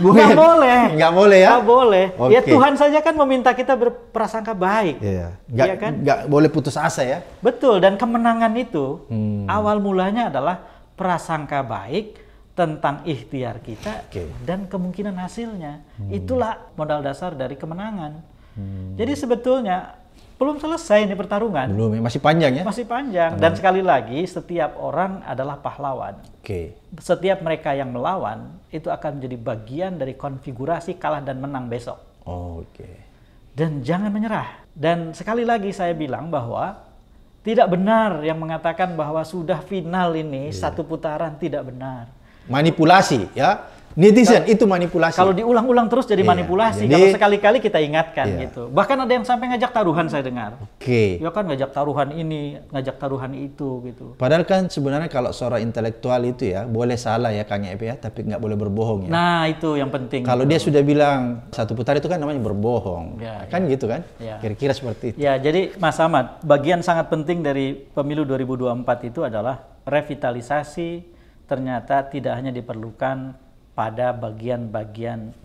Bu, ya. boleh. Nggak boleh ya? Nggak boleh. Okay. Ya Tuhan saja kan meminta kita berprasangka baik. Iya. Nggak, ya kan? nggak boleh putus asa ya? Betul, dan kemenangan itu hmm. awal mulanya adalah prasangka baik tentang ikhtiar kita okay. dan kemungkinan hasilnya. Hmm. Itulah modal dasar dari kemenangan. Hmm. Jadi sebetulnya belum selesai ini pertarungan. Belum, ya. masih panjang ya? Masih panjang. Dan sekali lagi, setiap orang adalah pahlawan. Oke. Okay. Setiap mereka yang melawan, itu akan menjadi bagian dari konfigurasi kalah dan menang besok. Oh, Oke. Okay. Dan jangan menyerah. Dan sekali lagi saya bilang bahwa tidak benar yang mengatakan bahwa sudah final ini yeah. satu putaran tidak benar. Manipulasi ya Netizen kalo, itu manipulasi. Kalau diulang-ulang terus jadi iya. manipulasi. Iya. jadi, kalau sekali-kali kita ingatkan yeah. gitu. Bahkan ada yang sampai ngajak taruhan saya dengar. Oke. Okay. Ya kan ngajak taruhan ini, ngajak taruhan itu gitu. Padahal kan sebenarnya kalau seorang intelektual itu ya boleh salah ya Kang ya, tapi nggak boleh berbohong ya. Nah itu yang penting. Kalau dia sudah bilang satu putar itu kan namanya berbohong, ya, kan yeah. gitu kan? Ya. Kira-kira ya. seperti itu. Ya jadi Mas Ahmad, bagian sangat penting dari pemilu 2024 itu adalah revitalisasi ternyata tidak hanya diperlukan pada bagian-bagian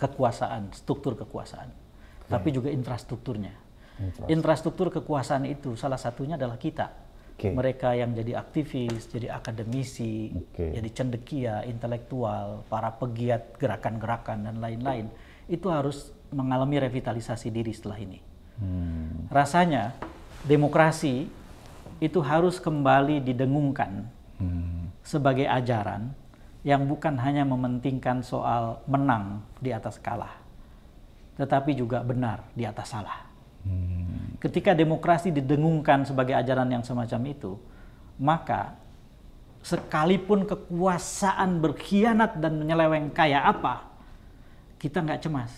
kekuasaan, struktur kekuasaan, okay. tapi juga infrastrukturnya. Infrastruktur. Infrastruktur kekuasaan itu salah satunya adalah kita. Okay. Mereka yang jadi aktivis, jadi akademisi, okay. jadi cendekia, intelektual, para pegiat gerakan-gerakan dan lain-lain, itu harus mengalami revitalisasi diri setelah ini. Hmm. Rasanya demokrasi itu harus kembali didengungkan hmm. sebagai ajaran yang bukan hanya mementingkan soal menang di atas kalah, tetapi juga benar di atas salah. Hmm. Ketika demokrasi didengungkan sebagai ajaran yang semacam itu, maka sekalipun kekuasaan berkhianat dan menyeleweng kaya apa, kita nggak cemas.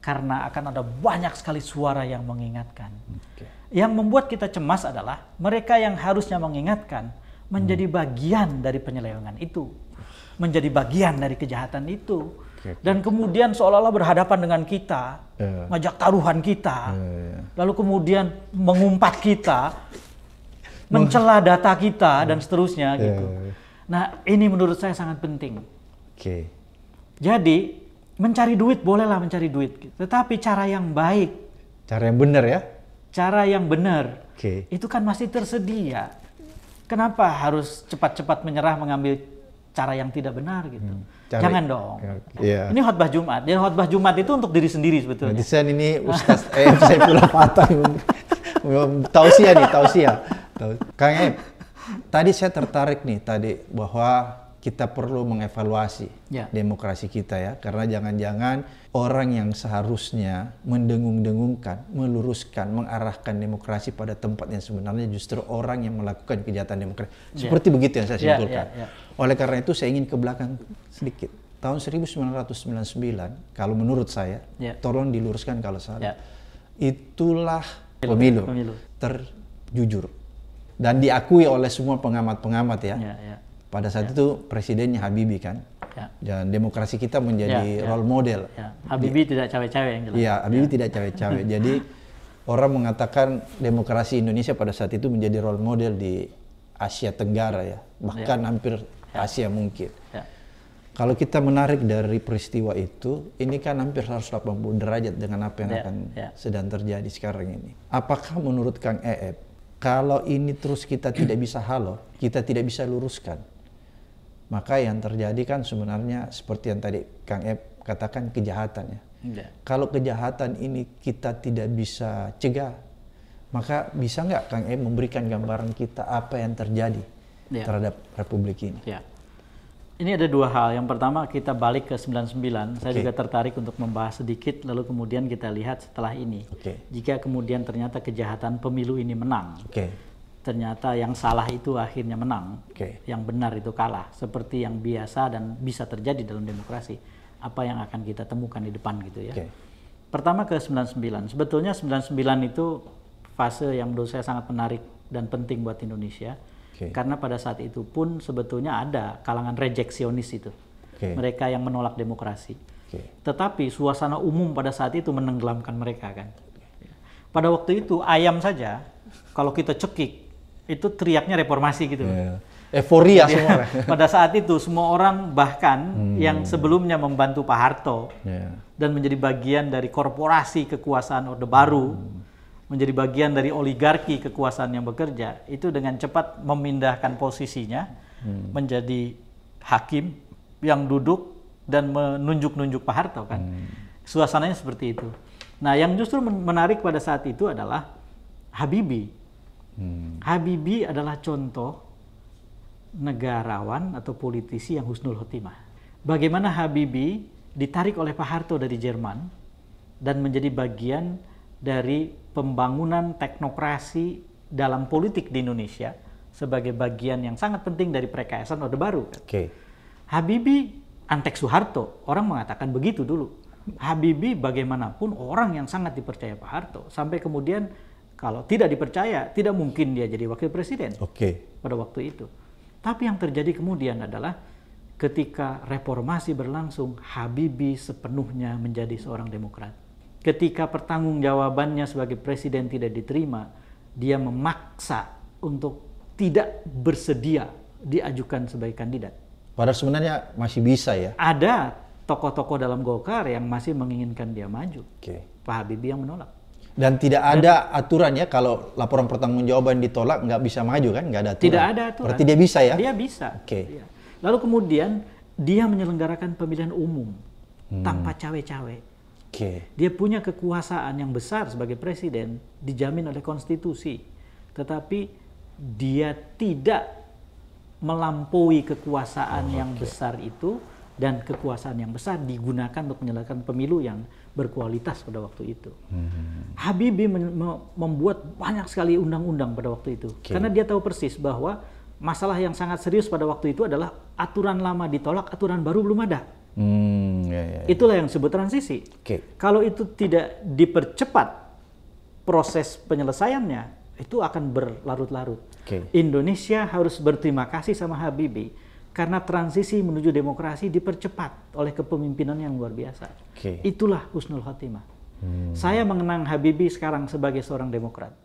Karena akan ada banyak sekali suara yang mengingatkan. Okay. Yang membuat kita cemas adalah mereka yang harusnya mengingatkan menjadi hmm. bagian dari penyelewengan itu menjadi bagian dari kejahatan itu. Dan kemudian seolah-olah berhadapan dengan kita, yeah. ngajak taruhan kita, yeah, yeah. Ya. lalu kemudian mengumpat kita, [LAUGHS] mencela data kita yeah. dan seterusnya yeah, gitu. Yeah, yeah. Nah ini menurut saya sangat penting. Okay. Jadi mencari duit bolehlah mencari duit, gitu. tetapi cara yang baik. Cara yang benar ya. Cara yang benar. Okay. Itu kan masih tersedia. Kenapa harus cepat-cepat menyerah mengambil cara yang tidak benar gitu. Hmm, cari, Jangan dong. Yeah. Ya, iya. Ini khotbah Jumat. Jadi khotbah Jumat itu untuk diri sendiri sebetulnya. desain ini [LAUGHS] Ustaz eh saya pula patah. tausiah nih, tausiah. Kang Eb, tadi saya tertarik nih tadi bahwa kita perlu mengevaluasi yeah. demokrasi kita ya karena jangan-jangan orang yang seharusnya mendengung-dengungkan, meluruskan, mengarahkan demokrasi pada tempat yang sebenarnya justru orang yang melakukan kejahatan demokrasi. Ya. Seperti yeah. begitu yang saya ya, simpulkan. Yeah, yeah, yeah. Oleh karena itu saya ingin ke belakang sedikit. Tahun 1999, kalau menurut saya, yeah. tolong diluruskan kalau salah. Yeah. Itulah pemilu, pemilu terjujur dan diakui oleh semua pengamat-pengamat ya. Yeah, yeah. Pada saat yeah. itu presidennya Habibie kan Ya. Dan demokrasi kita menjadi ya, ya. role model. Ya. Habibie ya. tidak cawe-cawe yang jelas. Iya, Habibie ya. tidak cawe-cawe. [LAUGHS] Jadi orang mengatakan demokrasi Indonesia pada saat itu menjadi role model di Asia Tenggara ya, bahkan ya. hampir ya. Asia mungkin. Ya. Kalau kita menarik dari peristiwa itu, ini kan hampir 180 derajat dengan apa yang ya. akan ya. sedang terjadi sekarang ini. Apakah menurut Kang Eep, kalau ini terus kita tidak bisa halo, kita tidak bisa luruskan, maka yang terjadi kan sebenarnya seperti yang tadi Kang E katakan kejahatan ya. Iya. Kalau kejahatan ini kita tidak bisa cegah, maka bisa nggak Kang E memberikan gambaran kita apa yang terjadi yeah. terhadap Republik ini? Yeah. Ini ada dua hal. Yang pertama kita balik ke 99. Okay. Saya juga tertarik untuk membahas sedikit lalu kemudian kita lihat setelah ini. Okay. Jika kemudian ternyata kejahatan pemilu ini menang. Okay ternyata yang salah itu akhirnya menang, okay. yang benar itu kalah, seperti yang biasa dan bisa terjadi dalam demokrasi. Apa yang akan kita temukan di depan gitu ya. Okay. Pertama ke 99. Sebetulnya 99 itu fase yang menurut saya sangat menarik dan penting buat Indonesia. Okay. Karena pada saat itu pun sebetulnya ada kalangan rejeksionis itu. Okay. Mereka yang menolak demokrasi. Okay. Tetapi suasana umum pada saat itu menenggelamkan mereka kan. Pada waktu itu ayam saja kalau kita cekik itu teriaknya reformasi gitu. Yeah. Iya. Euforia semua. [LAUGHS] pada saat itu semua orang bahkan hmm. yang sebelumnya membantu Pak Harto yeah. dan menjadi bagian dari korporasi kekuasaan Orde Baru, hmm. menjadi bagian dari oligarki kekuasaan yang bekerja, itu dengan cepat memindahkan posisinya hmm. menjadi hakim yang duduk dan menunjuk-nunjuk Pak Harto kan. Hmm. Suasananya seperti itu. Nah, yang justru menarik pada saat itu adalah Habibi Hmm. Habibie adalah contoh negarawan atau politisi yang husnul khotimah. Bagaimana Habibi ditarik oleh Pak Harto dari Jerman dan menjadi bagian dari pembangunan teknokrasi dalam politik di Indonesia sebagai bagian yang sangat penting dari perekayasan Orde Baru. Kan? Okay. Habibie antek Soeharto, orang mengatakan begitu dulu. Habibi bagaimanapun orang yang sangat dipercaya Pak Harto sampai kemudian kalau tidak dipercaya, tidak mungkin dia jadi wakil presiden okay. pada waktu itu. Tapi yang terjadi kemudian adalah ketika reformasi berlangsung, Habibie sepenuhnya menjadi seorang demokrat. Ketika pertanggungjawabannya sebagai presiden tidak diterima, dia memaksa untuk tidak bersedia diajukan sebagai kandidat. Pada sebenarnya masih bisa ya. Ada tokoh-tokoh dalam Golkar yang masih menginginkan dia maju. Okay. Pak Habibie yang menolak. Dan tidak ada Dan, aturan ya kalau laporan pertanggungjawaban ditolak nggak bisa maju kan? Nggak ada aturan. Tidak ada aturan. Berarti dia bisa ya? Dia bisa. Oke. Okay. Iya. Lalu kemudian dia menyelenggarakan pemilihan umum hmm. tanpa cawe-cawe. Oke. Okay. Dia punya kekuasaan yang besar sebagai presiden dijamin oleh konstitusi. Tetapi dia tidak melampaui kekuasaan oh, yang besar itu dan kekuasaan yang besar digunakan untuk menyelenggarakan pemilu yang berkualitas pada waktu itu. Hmm. Habibie membuat banyak sekali undang-undang pada waktu itu okay. karena dia tahu persis bahwa masalah yang sangat serius pada waktu itu adalah aturan lama ditolak, aturan baru belum ada. Hmm, ya, ya, ya. Itulah yang disebut transisi. Okay. Kalau itu tidak dipercepat proses penyelesaiannya, itu akan berlarut-larut. Okay. Indonesia harus berterima kasih sama Habibie karena transisi menuju demokrasi dipercepat oleh kepemimpinan yang luar biasa. Okay. Itulah husnul khotimah. Hmm. Saya mengenang Habibie sekarang sebagai seorang demokrat.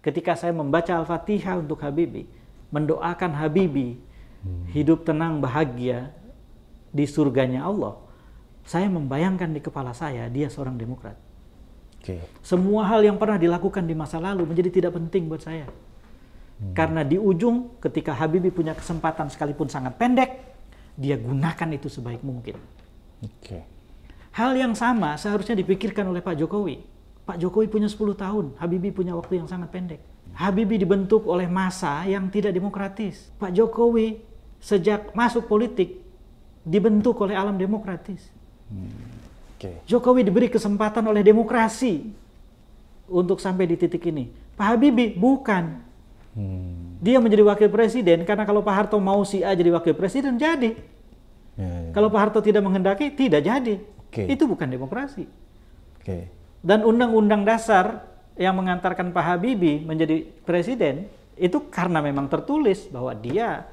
Ketika saya membaca Al-Fatihah untuk Habibie, mendoakan Habibie hmm. hidup tenang bahagia di surganya Allah, saya membayangkan di kepala saya dia seorang demokrat. Okay. Semua hal yang pernah dilakukan di masa lalu menjadi tidak penting buat saya. Hmm. Karena di ujung ketika Habibie punya kesempatan sekalipun sangat pendek, dia gunakan itu sebaik mungkin. Okay. Hal yang sama seharusnya dipikirkan oleh Pak Jokowi. Pak Jokowi punya 10 tahun, Habibie punya waktu yang sangat pendek. Habibie dibentuk oleh masa yang tidak demokratis. Pak Jokowi sejak masuk politik dibentuk oleh alam demokratis. Hmm, okay. Jokowi diberi kesempatan oleh demokrasi untuk sampai di titik ini. Pak Habibie bukan Hmm. Dia menjadi wakil presiden karena kalau Pak Harto mau si A jadi wakil presiden jadi. Ya, ya. Kalau Pak Harto tidak menghendaki tidak jadi. Okay. Itu bukan demokrasi. Okay. Dan undang-undang dasar yang mengantarkan Pak Habibie menjadi presiden itu karena memang tertulis bahwa dia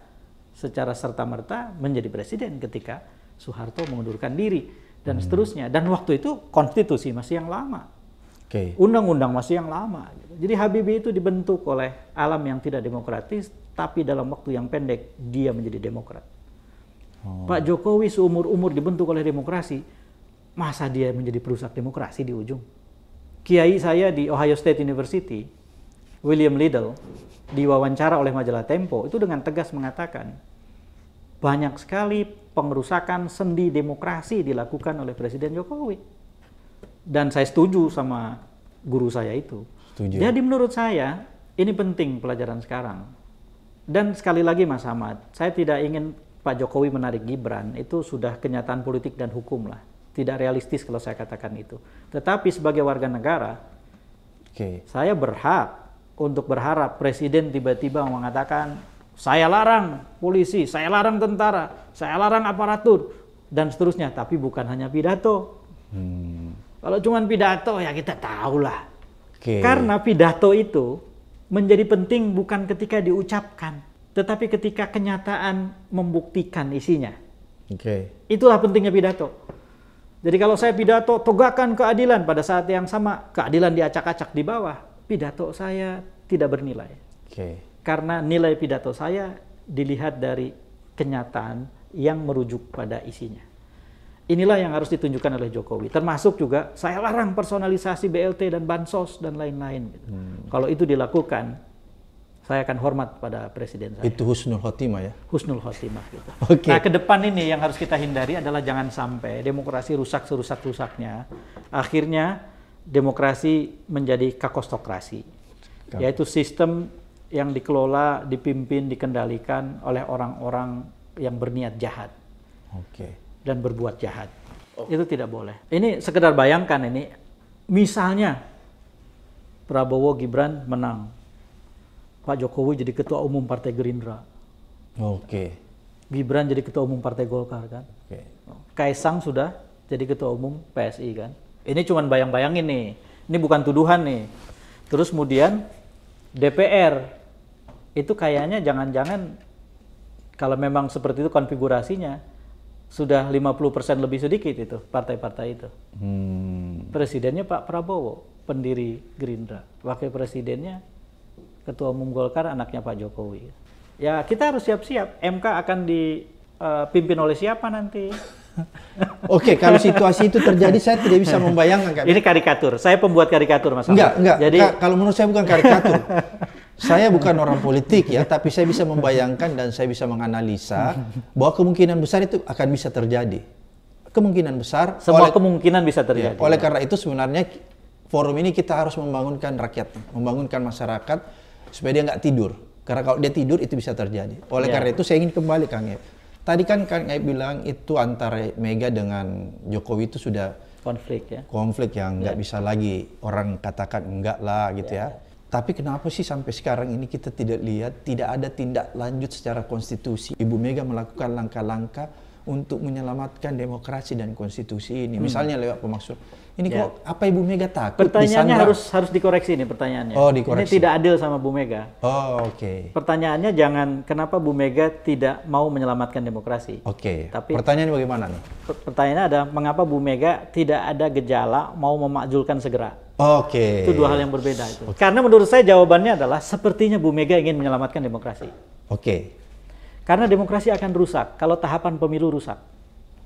secara serta-merta menjadi presiden ketika Soeharto mengundurkan diri dan hmm. seterusnya. Dan waktu itu konstitusi masih yang lama. Okay. Undang-undang masih yang lama. Gitu. Jadi Habibie itu dibentuk oleh alam yang tidak demokratis, tapi dalam waktu yang pendek dia menjadi demokrat. Oh. Pak Jokowi seumur-umur dibentuk oleh demokrasi, masa dia menjadi perusak demokrasi di ujung? Kiai saya di Ohio State University, William Liddell, diwawancara oleh majalah Tempo, itu dengan tegas mengatakan, banyak sekali pengerusakan sendi demokrasi dilakukan oleh Presiden Jokowi dan saya setuju sama guru saya itu. Setuju. Jadi menurut saya ini penting pelajaran sekarang. Dan sekali lagi Mas Ahmad, saya tidak ingin Pak Jokowi menarik Gibran, itu sudah kenyataan politik dan hukum lah. Tidak realistis kalau saya katakan itu. Tetapi sebagai warga negara, okay. saya berhak untuk berharap Presiden tiba-tiba mengatakan, saya larang polisi, saya larang tentara, saya larang aparatur, dan seterusnya. Tapi bukan hanya pidato. Hmm kalau cuma pidato ya kita tahulah. Okay. Karena pidato itu menjadi penting bukan ketika diucapkan, tetapi ketika kenyataan membuktikan isinya. Okay. Itulah pentingnya pidato. Jadi kalau saya pidato tegakkan keadilan pada saat yang sama keadilan diacak-acak di bawah, pidato saya tidak bernilai. Okay. Karena nilai pidato saya dilihat dari kenyataan yang merujuk pada isinya. Inilah yang harus ditunjukkan oleh Jokowi. Termasuk juga saya larang personalisasi BLT dan bansos dan lain-lain. Gitu. Hmm. Kalau itu dilakukan, saya akan hormat pada presiden saya. Itu husnul khotimah ya? Husnul khotimah. Gitu. [LAUGHS] okay. Nah ke depan ini yang harus kita hindari adalah jangan sampai demokrasi rusak serusak-rusaknya. Akhirnya demokrasi menjadi kakostokrasi. Kan. Yaitu sistem yang dikelola, dipimpin, dikendalikan oleh orang-orang yang berniat jahat. Oke. Okay dan berbuat jahat. Oh. Itu tidak boleh. Ini sekedar bayangkan ini, misalnya Prabowo Gibran menang, Pak Jokowi jadi ketua umum Partai Gerindra. Oke. Okay. Gibran jadi ketua umum Partai Golkar kan. Okay. Kaisang sudah jadi ketua umum PSI kan. Ini cuma bayang-bayangin nih. Ini bukan tuduhan nih. Terus kemudian DPR itu kayaknya jangan-jangan kalau memang seperti itu konfigurasinya sudah 50% lebih sedikit itu partai-partai itu. Hmm. Presidennya Pak Prabowo, pendiri Gerindra. Wakil presidennya Ketua Umum Golkar anaknya Pak Jokowi. Ya, kita harus siap-siap MK akan dipimpin eh, oleh siapa nanti. [LAUGHS] Oke, okay, kalau situasi itu terjadi saya tidak bisa membayangkan. Ini karikatur. Saya pembuat karikatur, Mas. Enggak, enggak. Jadi kalau menurut saya bukan karikatur. [LAUGHS] Saya bukan orang politik ya, tapi saya bisa membayangkan dan saya bisa menganalisa bahwa kemungkinan besar itu akan bisa terjadi. Kemungkinan besar. Semua oleh, kemungkinan bisa terjadi. Ya, oleh karena itu sebenarnya forum ini kita harus membangunkan rakyat, membangunkan masyarakat supaya dia nggak tidur. Karena kalau dia tidur itu bisa terjadi. Oleh ya. karena itu saya ingin kembali Kang Eb. Tadi kan Kang Eb bilang itu antara Mega dengan Jokowi itu sudah konflik ya. Konflik yang nggak ya. bisa lagi orang katakan enggak lah gitu ya. ya. ya. Tapi kenapa sih sampai sekarang ini kita tidak lihat tidak ada tindak lanjut secara konstitusi. Ibu Mega melakukan langkah-langkah untuk menyelamatkan demokrasi dan konstitusi ini. Hmm. Misalnya lewat pemaksud ini ya. kok apa Ibu Mega takut? Pertanyaannya harus harus dikoreksi nih pertanyaannya. Oh, dikoreksi. Ini tidak adil sama Bu Mega. Oh, oke. Okay. Pertanyaannya jangan kenapa Bu Mega tidak mau menyelamatkan demokrasi. Oke. Okay. Tapi pertanyaannya bagaimana nih? Pertanyaannya ada mengapa Bu Mega tidak ada gejala mau memakjulkan segera? Oke. Okay. Itu dua hal yang berbeda itu. Okay. Karena menurut saya jawabannya adalah sepertinya Bu Mega ingin menyelamatkan demokrasi. Oke. Okay. Karena demokrasi akan rusak kalau tahapan pemilu rusak.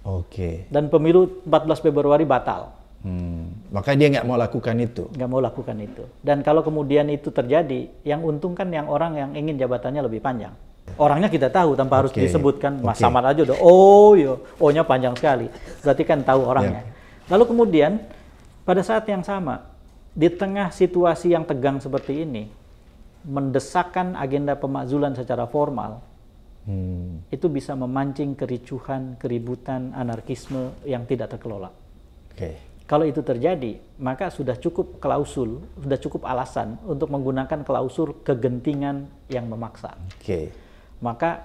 Oke. Okay. Dan pemilu 14 Februari batal. Hmm. Makanya dia nggak mau lakukan itu. Nggak mau lakukan itu. Dan kalau kemudian itu terjadi, yang untung kan yang orang yang ingin jabatannya lebih panjang. Orangnya kita tahu tanpa harus disebutkan. Mas Samad aja udah, oh yo, iya. oh-nya panjang sekali. Berarti kan tahu orangnya. Yeah. Lalu kemudian pada saat yang sama, di tengah situasi yang tegang seperti ini, mendesakkan agenda pemakzulan secara formal, hmm. itu bisa memancing kericuhan, keributan, anarkisme yang tidak terkelola. Okay. Kalau itu terjadi, maka sudah cukup klausul, sudah cukup alasan untuk menggunakan klausul kegentingan yang memaksa. Oke. Maka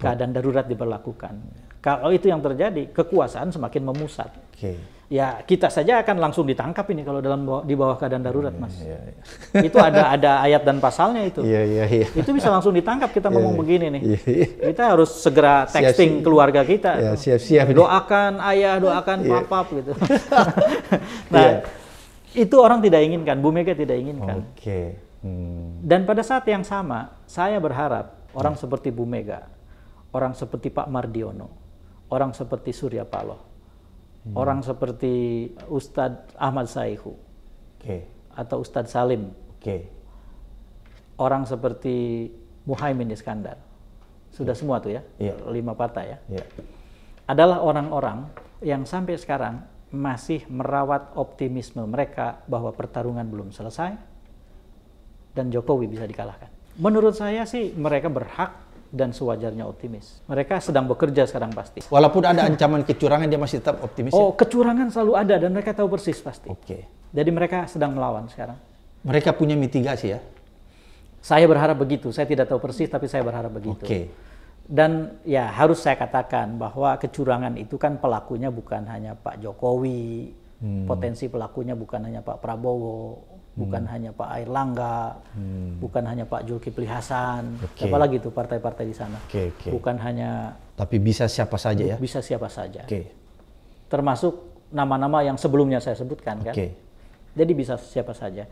keadaan darurat diberlakukan. Kalau itu yang terjadi, kekuasaan semakin memusat. Oke ya kita saja akan langsung ditangkap ini kalau dalam bawah, di bawah keadaan darurat iya, mas yeah, yeah, yeah. itu ada ada ayat dan pasalnya itu yeah, yeah, yeah. itu bisa langsung ditangkap kita yeah, ngomong yeah. begini nih yeah, yeah. kita harus segera texting siap, keluarga kita yeah, siap, siap, doakan ini. ayah doakan yeah. papap gitu [LAUGHS] nah yeah. itu orang tidak inginkan Bu Mega tidak inginkan okay. hmm. dan pada saat yang sama saya berharap hmm. orang yeah. seperti Bu Mega orang seperti Pak Mardiono orang seperti Surya Paloh hmm. orang seperti Ustadz Ahmad Saihu okay. atau Ustadz Salim, okay. orang seperti Muhaimin Iskandar, sudah iya. semua tuh ya, yeah. lima partai ya, yeah. adalah orang-orang yang sampai sekarang masih merawat optimisme mereka bahwa pertarungan belum selesai dan Jokowi bisa dikalahkan. Menurut saya sih mereka berhak dan sewajarnya optimis. Mereka sedang bekerja sekarang pasti. Walaupun ada ancaman kecurangan, dia masih tetap optimis. Ya? Oh, ya? kecurangan selalu ada dan mereka tahu persis pasti. Oke. Okay. Jadi mereka sedang melawan sekarang. Mereka punya mitigasi ya? Saya berharap begitu. Saya tidak tahu persis, tapi saya berharap begitu. Oke. Okay. Dan ya harus saya katakan bahwa kecurangan itu kan pelakunya bukan hanya Pak Jokowi, hmm. potensi pelakunya bukan hanya Pak Prabowo, bukan hmm. hanya Pak Airlangga, hmm. bukan hanya Pak Zulkifli Hasan, okay. apalagi itu partai-partai di sana. Okay, okay. Bukan hanya tapi bisa siapa saja ya. Bisa siapa saja. Okay. Termasuk nama-nama yang sebelumnya saya sebutkan kan. Jadi bisa siapa saja.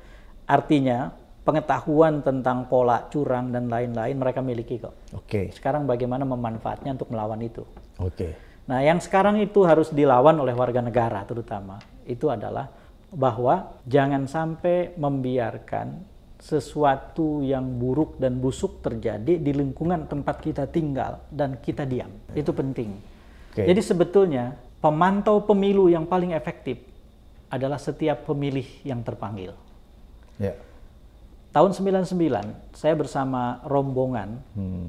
Artinya pengetahuan tentang pola curang dan lain-lain mereka miliki kok. Oke. Okay. Sekarang bagaimana memanfaatnya untuk melawan itu. Oke. Okay. Nah, yang sekarang itu harus dilawan oleh warga negara terutama itu adalah bahwa jangan sampai membiarkan sesuatu yang buruk dan busuk terjadi di lingkungan tempat kita tinggal dan kita diam. Itu penting. Okay. Jadi sebetulnya pemantau pemilu yang paling efektif adalah setiap pemilih yang terpanggil. Yeah. Tahun 99 saya bersama rombongan hmm.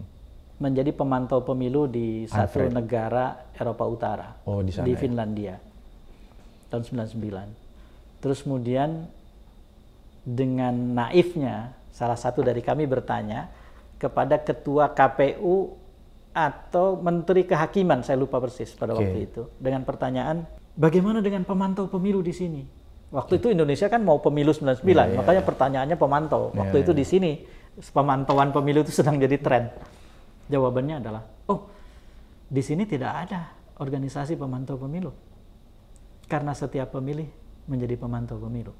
menjadi pemantau pemilu di satu negara Eropa Utara oh, di, sana, di ya. Finlandia. Ya? Tahun 99. Terus kemudian dengan naifnya salah satu dari kami bertanya kepada ketua KPU atau menteri kehakiman saya lupa persis pada okay. waktu itu dengan pertanyaan bagaimana dengan pemantau pemilu di sini? Waktu okay. itu Indonesia kan mau pemilu 99 yeah, yeah, makanya yeah. pertanyaannya pemantau. Iya, waktu yeah, itu di iya. sini pemantauan pemilu itu sedang jadi tren. Jawabannya adalah oh di sini tidak ada organisasi pemantau pemilu. Karena setiap pemilih menjadi pemantau pemilu.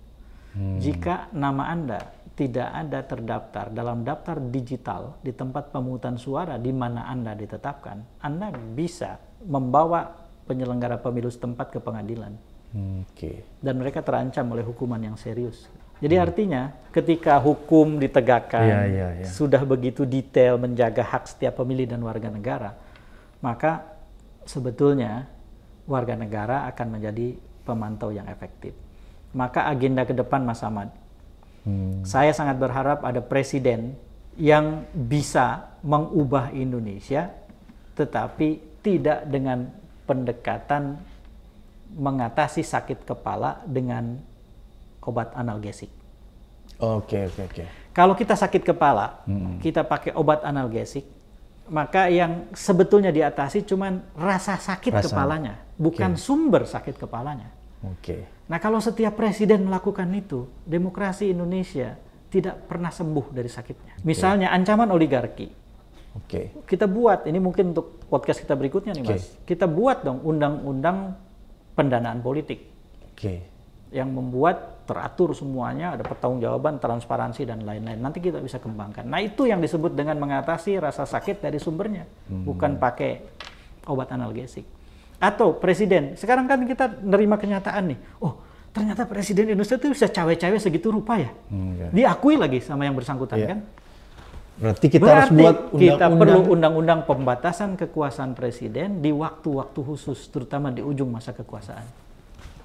Hmm. Jika nama Anda tidak ada terdaftar dalam daftar digital di tempat pemungutan suara di mana Anda ditetapkan, Anda bisa membawa penyelenggara pemilu setempat ke pengadilan. Hmm, okay. Dan mereka terancam oleh hukuman yang serius. Jadi hmm. artinya ketika hukum ditegakkan yeah, yeah, yeah. sudah begitu detail menjaga hak setiap pemilih dan warga negara, maka sebetulnya warga negara akan menjadi pemantau yang efektif. Maka agenda ke depan Mas Ahmad, hmm. saya sangat berharap ada presiden yang bisa mengubah Indonesia, tetapi tidak dengan pendekatan mengatasi sakit kepala dengan obat analgesik. Oke, okay, oke, okay, oke. Okay. Kalau kita sakit kepala, hmm. kita pakai obat analgesik, maka yang sebetulnya diatasi cuman rasa sakit rasa. kepalanya, bukan okay. sumber sakit kepalanya. Oke. Okay. Nah, kalau setiap presiden melakukan itu, demokrasi Indonesia tidak pernah sembuh dari sakitnya. Okay. Misalnya ancaman oligarki. Oke. Okay. Kita buat ini mungkin untuk podcast kita berikutnya nih, okay. Mas. Kita buat dong undang-undang pendanaan politik. Oke. Okay. Yang membuat teratur semuanya, ada pertanggungjawaban, transparansi dan lain-lain. Nanti kita bisa kembangkan. Nah, itu yang disebut dengan mengatasi rasa sakit dari sumbernya, hmm. bukan pakai obat analgesik atau presiden. Sekarang kan kita nerima kenyataan nih. Oh, ternyata presiden Indonesia itu bisa cawe-cawe segitu rupa ya. Hmm, iya. Diakui lagi sama yang bersangkutan ya. kan. Berarti kita Berarti harus buat undang-undang. Kita perlu undang-undang pembatasan kekuasaan presiden di waktu-waktu khusus, terutama di ujung masa kekuasaan.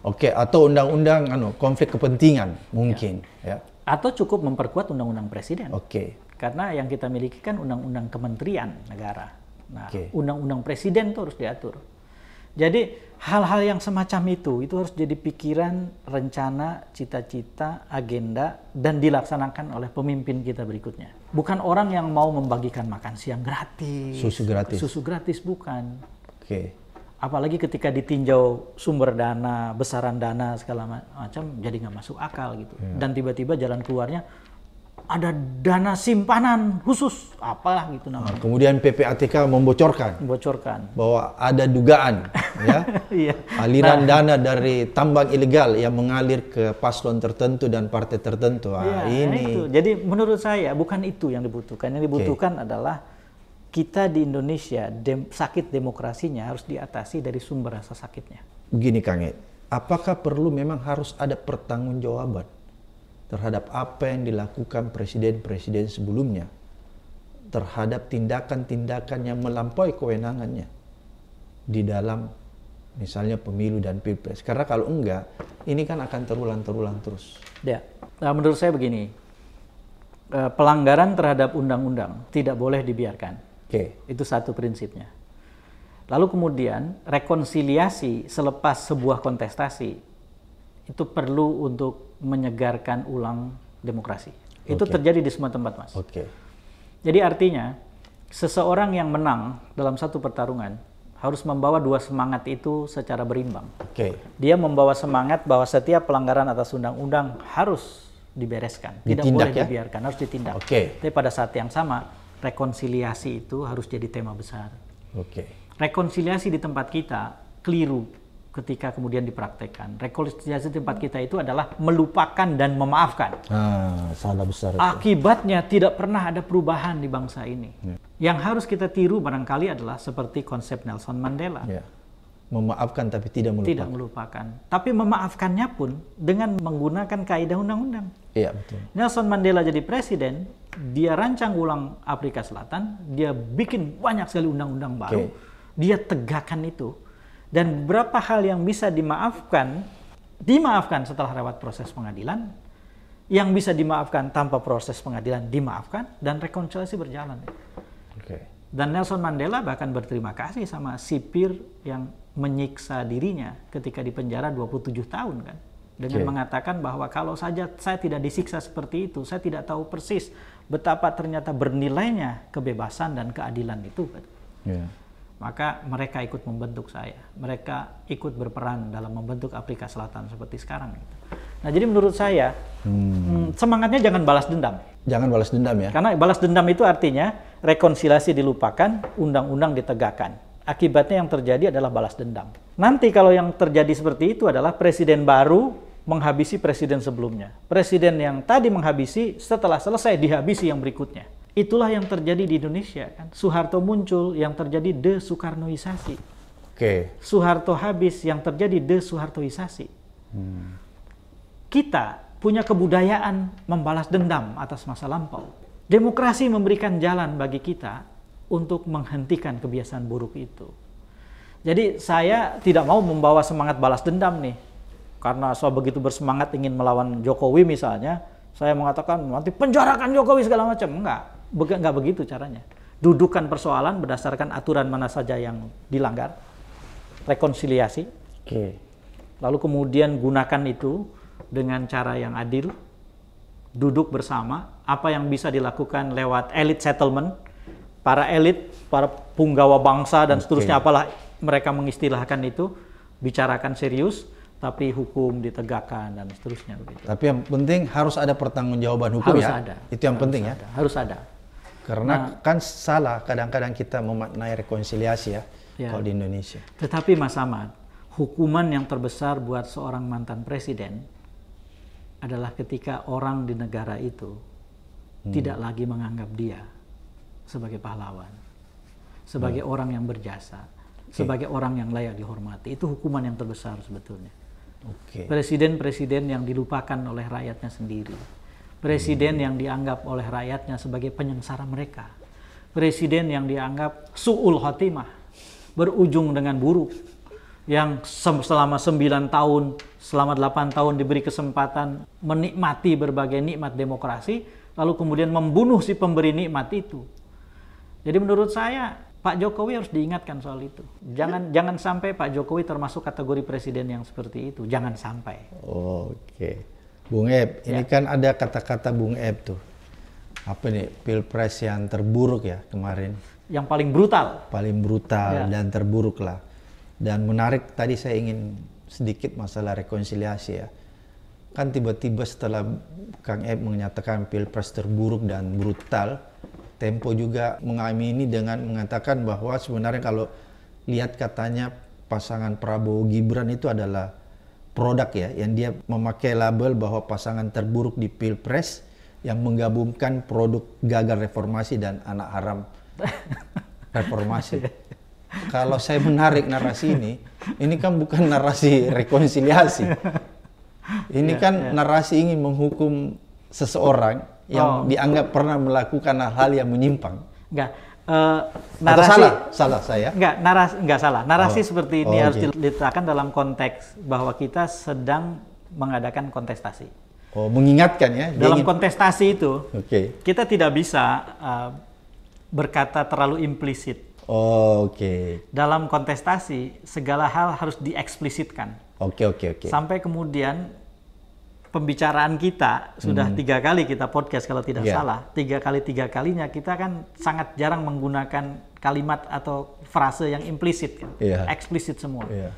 Oke, atau undang-undang anu konflik kepentingan iya. mungkin ya. ya. Atau cukup memperkuat undang-undang presiden. Oke. Karena yang kita miliki kan undang-undang kementerian negara. Nah, undang-undang presiden itu harus diatur. Jadi hal-hal yang semacam itu itu harus jadi pikiran, rencana, cita-cita, agenda dan dilaksanakan oleh pemimpin kita berikutnya. Bukan orang yang mau membagikan makan siang gratis. Susu gratis. Susu gratis bukan. Oke. Okay. Apalagi ketika ditinjau sumber dana, besaran dana segala macam jadi nggak masuk akal gitu. Iya. Dan tiba-tiba jalan keluarnya ada dana simpanan khusus apalah gitu nah, namanya. Nah, kemudian PPATK membocorkan, membocorkan bahwa ada dugaan [LAUGHS] ya iya. aliran nah. dana dari tambang ilegal yang mengalir ke paslon tertentu dan partai tertentu. Ah, iya, ini. Nah itu. Jadi menurut saya bukan itu yang dibutuhkan. Yang dibutuhkan okay. adalah kita di Indonesia dem sakit demokrasinya harus diatasi dari sumber rasa sakitnya. Begini Kang apakah perlu memang harus ada pertanggungjawaban? terhadap apa yang dilakukan presiden-presiden sebelumnya, terhadap tindakan-tindakan yang melampaui kewenangannya di dalam misalnya pemilu dan pilpres. Karena kalau enggak, ini kan akan terulang-terulang terus. Ya, nah, menurut saya begini, eh, pelanggaran terhadap undang-undang tidak boleh dibiarkan. Oke. Okay. Itu satu prinsipnya. Lalu kemudian rekonsiliasi selepas sebuah kontestasi itu perlu untuk menyegarkan ulang demokrasi. Okay. Itu terjadi di semua tempat, Mas. Okay. Jadi artinya seseorang yang menang dalam satu pertarungan harus membawa dua semangat itu secara berimbang. Okay. Dia membawa semangat bahwa setiap pelanggaran atas undang-undang harus dibereskan, ditindak, tidak boleh ya? dibiarkan, harus ditindak. Okay. Tapi pada saat yang sama rekonsiliasi itu harus jadi tema besar. Okay. Rekonsiliasi di tempat kita keliru ketika kemudian dipraktekkan. Rekonsiliasi tempat kita itu adalah melupakan dan memaafkan. Ah, salah besar. Itu. Akibatnya tidak pernah ada perubahan di bangsa ini. Yeah. Yang harus kita tiru barangkali adalah seperti konsep Nelson Mandela. Yeah. Memaafkan tapi tidak melupakan. Tidak melupakan. Tapi memaafkannya pun dengan menggunakan kaidah undang-undang. Iya, betul. Nelson Mandela jadi presiden, dia rancang ulang Afrika Selatan, dia bikin banyak sekali undang-undang baru, okay. dia tegakkan itu dan berapa hal yang bisa dimaafkan dimaafkan setelah lewat proses pengadilan yang bisa dimaafkan tanpa proses pengadilan dimaafkan dan rekonsiliasi berjalan. Okay. Dan Nelson Mandela bahkan berterima kasih sama sipir yang menyiksa dirinya ketika di penjara 27 tahun kan dengan okay. mengatakan bahwa kalau saja saya tidak disiksa seperti itu, saya tidak tahu persis betapa ternyata bernilainya kebebasan dan keadilan itu. Kan? Yeah maka mereka ikut membentuk saya. Mereka ikut berperan dalam membentuk Afrika Selatan seperti sekarang. Gitu. Nah, jadi menurut saya hmm. hmm. semangatnya jangan balas dendam. Jangan balas dendam ya. Karena balas dendam itu artinya rekonsiliasi dilupakan, undang-undang ditegakkan. Akibatnya yang terjadi adalah balas dendam. Nanti kalau yang terjadi seperti itu adalah presiden baru menghabisi presiden sebelumnya. Presiden yang tadi menghabisi setelah selesai dihabisi yang berikutnya. Itulah yang terjadi di Indonesia kan. Soeharto muncul yang terjadi de Sukarnoisasi. Oke. Okay. Soeharto habis yang terjadi de Hmm. Kita punya kebudayaan membalas dendam atas masa lampau. Demokrasi memberikan jalan bagi kita untuk menghentikan kebiasaan buruk itu. Jadi saya tidak mau membawa semangat balas dendam nih. Karena saya begitu bersemangat ingin melawan Jokowi misalnya, saya mengatakan nanti penjarakan Jokowi segala macam. Enggak nggak begitu caranya. Dudukan persoalan berdasarkan aturan mana saja yang dilanggar, rekonsiliasi. Okay. Lalu kemudian gunakan itu dengan cara yang adil, duduk bersama. Apa yang bisa dilakukan lewat elit settlement, para elit, para punggawa bangsa dan okay. seterusnya apalah mereka mengistilahkan itu, bicarakan serius tapi hukum ditegakkan dan seterusnya begitu. Tapi yang penting harus ada pertanggungjawaban hukum harus ya. Harus ada. Itu yang harus penting ya. ada. ya. Harus ada. Karena nah, kan salah kadang-kadang kita memaknai rekonsiliasi ya, ya kalau di Indonesia. Tetapi Mas Ahmad, hukuman yang terbesar buat seorang mantan presiden adalah ketika orang di negara itu hmm. tidak lagi menganggap dia sebagai pahlawan, sebagai hmm. orang yang berjasa, okay. sebagai orang yang layak dihormati. Itu hukuman yang terbesar sebetulnya. Presiden-presiden okay. yang dilupakan oleh rakyatnya sendiri presiden yang dianggap oleh rakyatnya sebagai penyengsara mereka, presiden yang dianggap su'ul khotimah, berujung dengan buruk, yang selama 9 tahun, selama 8 tahun diberi kesempatan menikmati berbagai nikmat demokrasi, lalu kemudian membunuh si pemberi nikmat itu. Jadi menurut saya Pak Jokowi harus diingatkan soal itu. Jangan ya. jangan sampai Pak Jokowi termasuk kategori presiden yang seperti itu. Jangan sampai. Oke. Okay. Bung Eb, ya. ini kan ada kata-kata Bung Eb tuh. Apa nih, pilpres yang terburuk ya kemarin? Yang paling brutal. Paling brutal ya. dan terburuk lah. Dan menarik tadi saya ingin sedikit masalah rekonsiliasi ya. Kan tiba-tiba setelah Kang Eb menyatakan pilpres terburuk dan brutal, Tempo juga mengalami ini dengan mengatakan bahwa sebenarnya kalau lihat katanya pasangan Prabowo Gibran itu adalah produk ya, yang dia memakai label bahwa pasangan terburuk di Pilpres yang menggabungkan produk gagal reformasi dan anak haram [LAUGHS] reformasi. Kalau saya menarik narasi ini, ini kan bukan narasi rekonsiliasi. Ini yeah, kan yeah. narasi ingin menghukum seseorang yang oh. dianggap pernah melakukan hal-hal yang menyimpang. Enggak. Narasinya eh, narasi salah, salah saya. Enggak, narasi enggak salah. Narasi oh. seperti ini oh, harus okay. diletakkan dalam konteks bahwa kita sedang mengadakan kontestasi. Oh, mengingatkan ya. Dalam ingin... kontestasi itu. Okay. Kita tidak bisa uh, berkata terlalu implisit. Oh, oke. Okay. Dalam kontestasi segala hal harus dieksplisitkan. Oke, okay, oke, okay, oke. Okay. Sampai kemudian pembicaraan kita sudah hmm. tiga kali kita podcast kalau tidak yeah. salah tiga kali tiga kalinya kita kan sangat jarang menggunakan kalimat atau frase yang implisit kan iya. yeah. eksplisit semua yeah.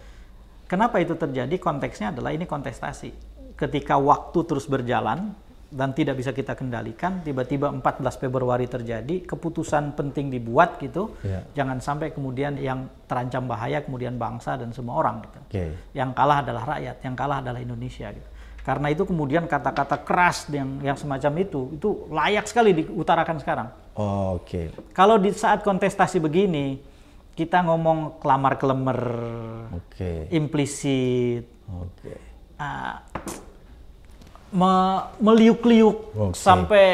kenapa itu terjadi konteksnya adalah ini kontestasi ketika waktu terus berjalan dan tidak bisa kita kendalikan tiba-tiba 14 Februari terjadi keputusan penting dibuat gitu yeah. jangan sampai kemudian yang terancam bahaya kemudian bangsa dan semua orang gitu okay. yang kalah adalah rakyat yang kalah adalah Indonesia gitu karena itu kemudian kata-kata keras yang yang semacam itu itu layak sekali diutarakan sekarang. Oh, Oke. Okay. Kalau di saat kontestasi begini kita ngomong kelamar kelemer, okay. implisit, okay. Uh, me meliuk-liuk okay. sampai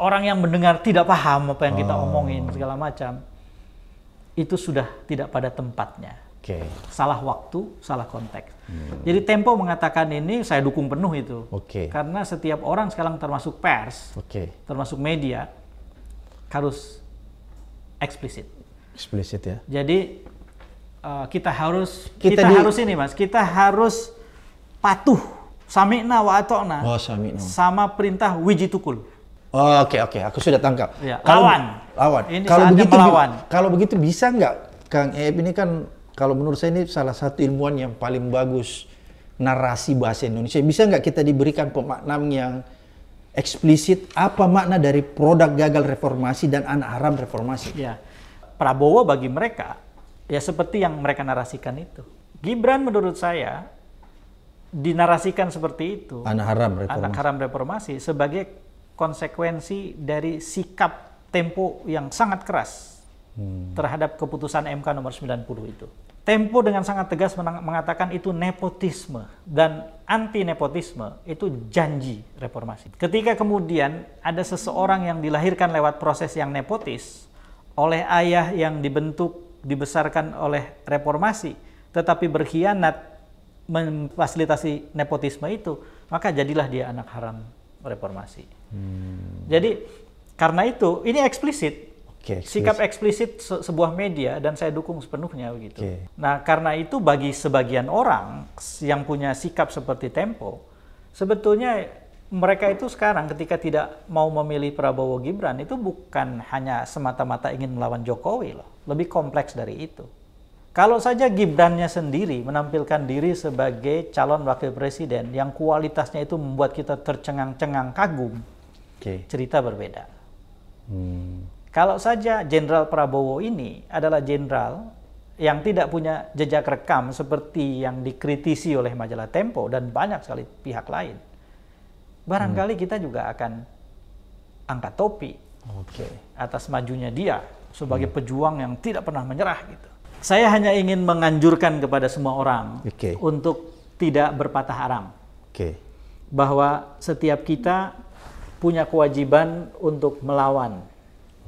orang yang mendengar tidak paham apa yang kita oh. omongin segala macam itu sudah tidak pada tempatnya. Oke. Okay. Salah waktu, salah konteks. Hmm. Jadi Tempo mengatakan ini saya dukung penuh itu. Oke. Okay. Karena setiap orang sekarang termasuk pers, okay. termasuk media harus eksplisit. Eksplisit ya. Jadi uh, kita harus kita, kita di... harus ini Mas, kita harus patuh samikna wa atokna. Oh, Sama perintah wijitukul. Oke oh, oke, okay, okay. aku sudah tangkap. Ya, kalau, lawan. Lawan. Ini kalau begitu melawan. Kalau begitu bisa nggak Kang Eep ini kan kalau menurut saya ini salah satu ilmuwan yang paling bagus narasi bahasa Indonesia. Bisa nggak kita diberikan pemaknaan yang eksplisit apa makna dari produk gagal reformasi dan anak haram reformasi? Ya. Prabowo bagi mereka ya seperti yang mereka narasikan itu. Gibran menurut saya dinarasikan seperti itu. Anak haram reformasi. Anak haram reformasi sebagai konsekuensi dari sikap tempo yang sangat keras hmm. terhadap keputusan MK nomor 90 itu. Tempo dengan sangat tegas mengatakan itu nepotisme dan anti nepotisme itu janji reformasi. Ketika kemudian ada seseorang yang dilahirkan lewat proses yang nepotis oleh ayah yang dibentuk dibesarkan oleh reformasi tetapi berkhianat memfasilitasi nepotisme itu, maka jadilah dia anak haram reformasi. Hmm. Jadi karena itu ini eksplisit okay, sikap eksplisit se sebuah media dan saya dukung sepenuhnya begitu. Okay. Nah karena itu bagi sebagian orang yang punya sikap seperti Tempo, sebetulnya mereka itu sekarang ketika tidak mau memilih Prabowo Gibran itu bukan hanya semata-mata ingin melawan Jokowi loh, lebih kompleks dari itu. Kalau saja Gibrannya sendiri menampilkan diri sebagai calon wakil presiden yang kualitasnya itu membuat kita tercengang-cengang kagum, okay. cerita berbeda. Hmm. Kalau saja Jenderal Prabowo ini adalah jenderal yang tidak punya jejak rekam seperti yang dikritisi oleh majalah Tempo dan banyak sekali pihak lain, barangkali hmm. kita juga akan angkat topi okay. atas majunya dia sebagai hmm. pejuang yang tidak pernah menyerah gitu. Saya hanya ingin menganjurkan kepada semua orang okay. untuk tidak berpatah arang. Okay. Bahwa setiap kita punya kewajiban untuk melawan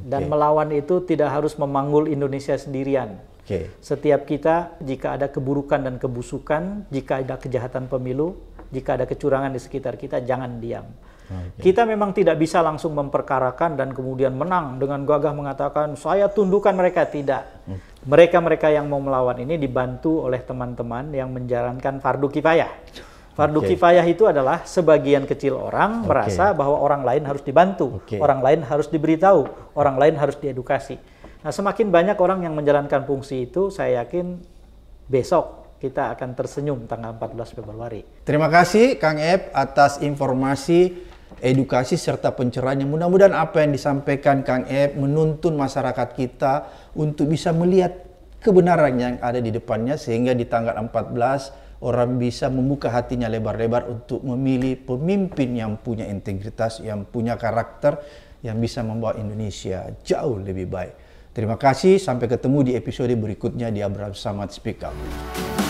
dan okay. melawan itu tidak harus memanggul Indonesia sendirian. Okay. Setiap kita, jika ada keburukan dan kebusukan, jika ada kejahatan pemilu, jika ada kecurangan di sekitar kita, jangan diam. Okay. Kita memang tidak bisa langsung memperkarakan dan kemudian menang dengan gagah mengatakan saya tundukkan mereka tidak. Hmm. Mereka-mereka yang mau melawan ini dibantu oleh teman-teman yang menjalankan fardu kifayah. Fardu okay. kifayah itu adalah sebagian kecil orang okay. merasa bahwa orang lain harus dibantu, okay. orang lain harus diberitahu, orang lain harus diedukasi. Nah, semakin banyak orang yang menjalankan fungsi itu, saya yakin besok kita akan tersenyum tanggal 14 Februari. Terima kasih Kang Ep atas informasi edukasi serta pencerahannya. Mudah-mudahan apa yang disampaikan Kang Ep menuntun masyarakat kita untuk bisa melihat kebenaran yang ada di depannya sehingga di tanggal 14 orang bisa membuka hatinya lebar-lebar untuk memilih pemimpin yang punya integritas, yang punya karakter, yang bisa membawa Indonesia jauh lebih baik. Terima kasih, sampai ketemu di episode berikutnya di Abraham Samad Speak Up.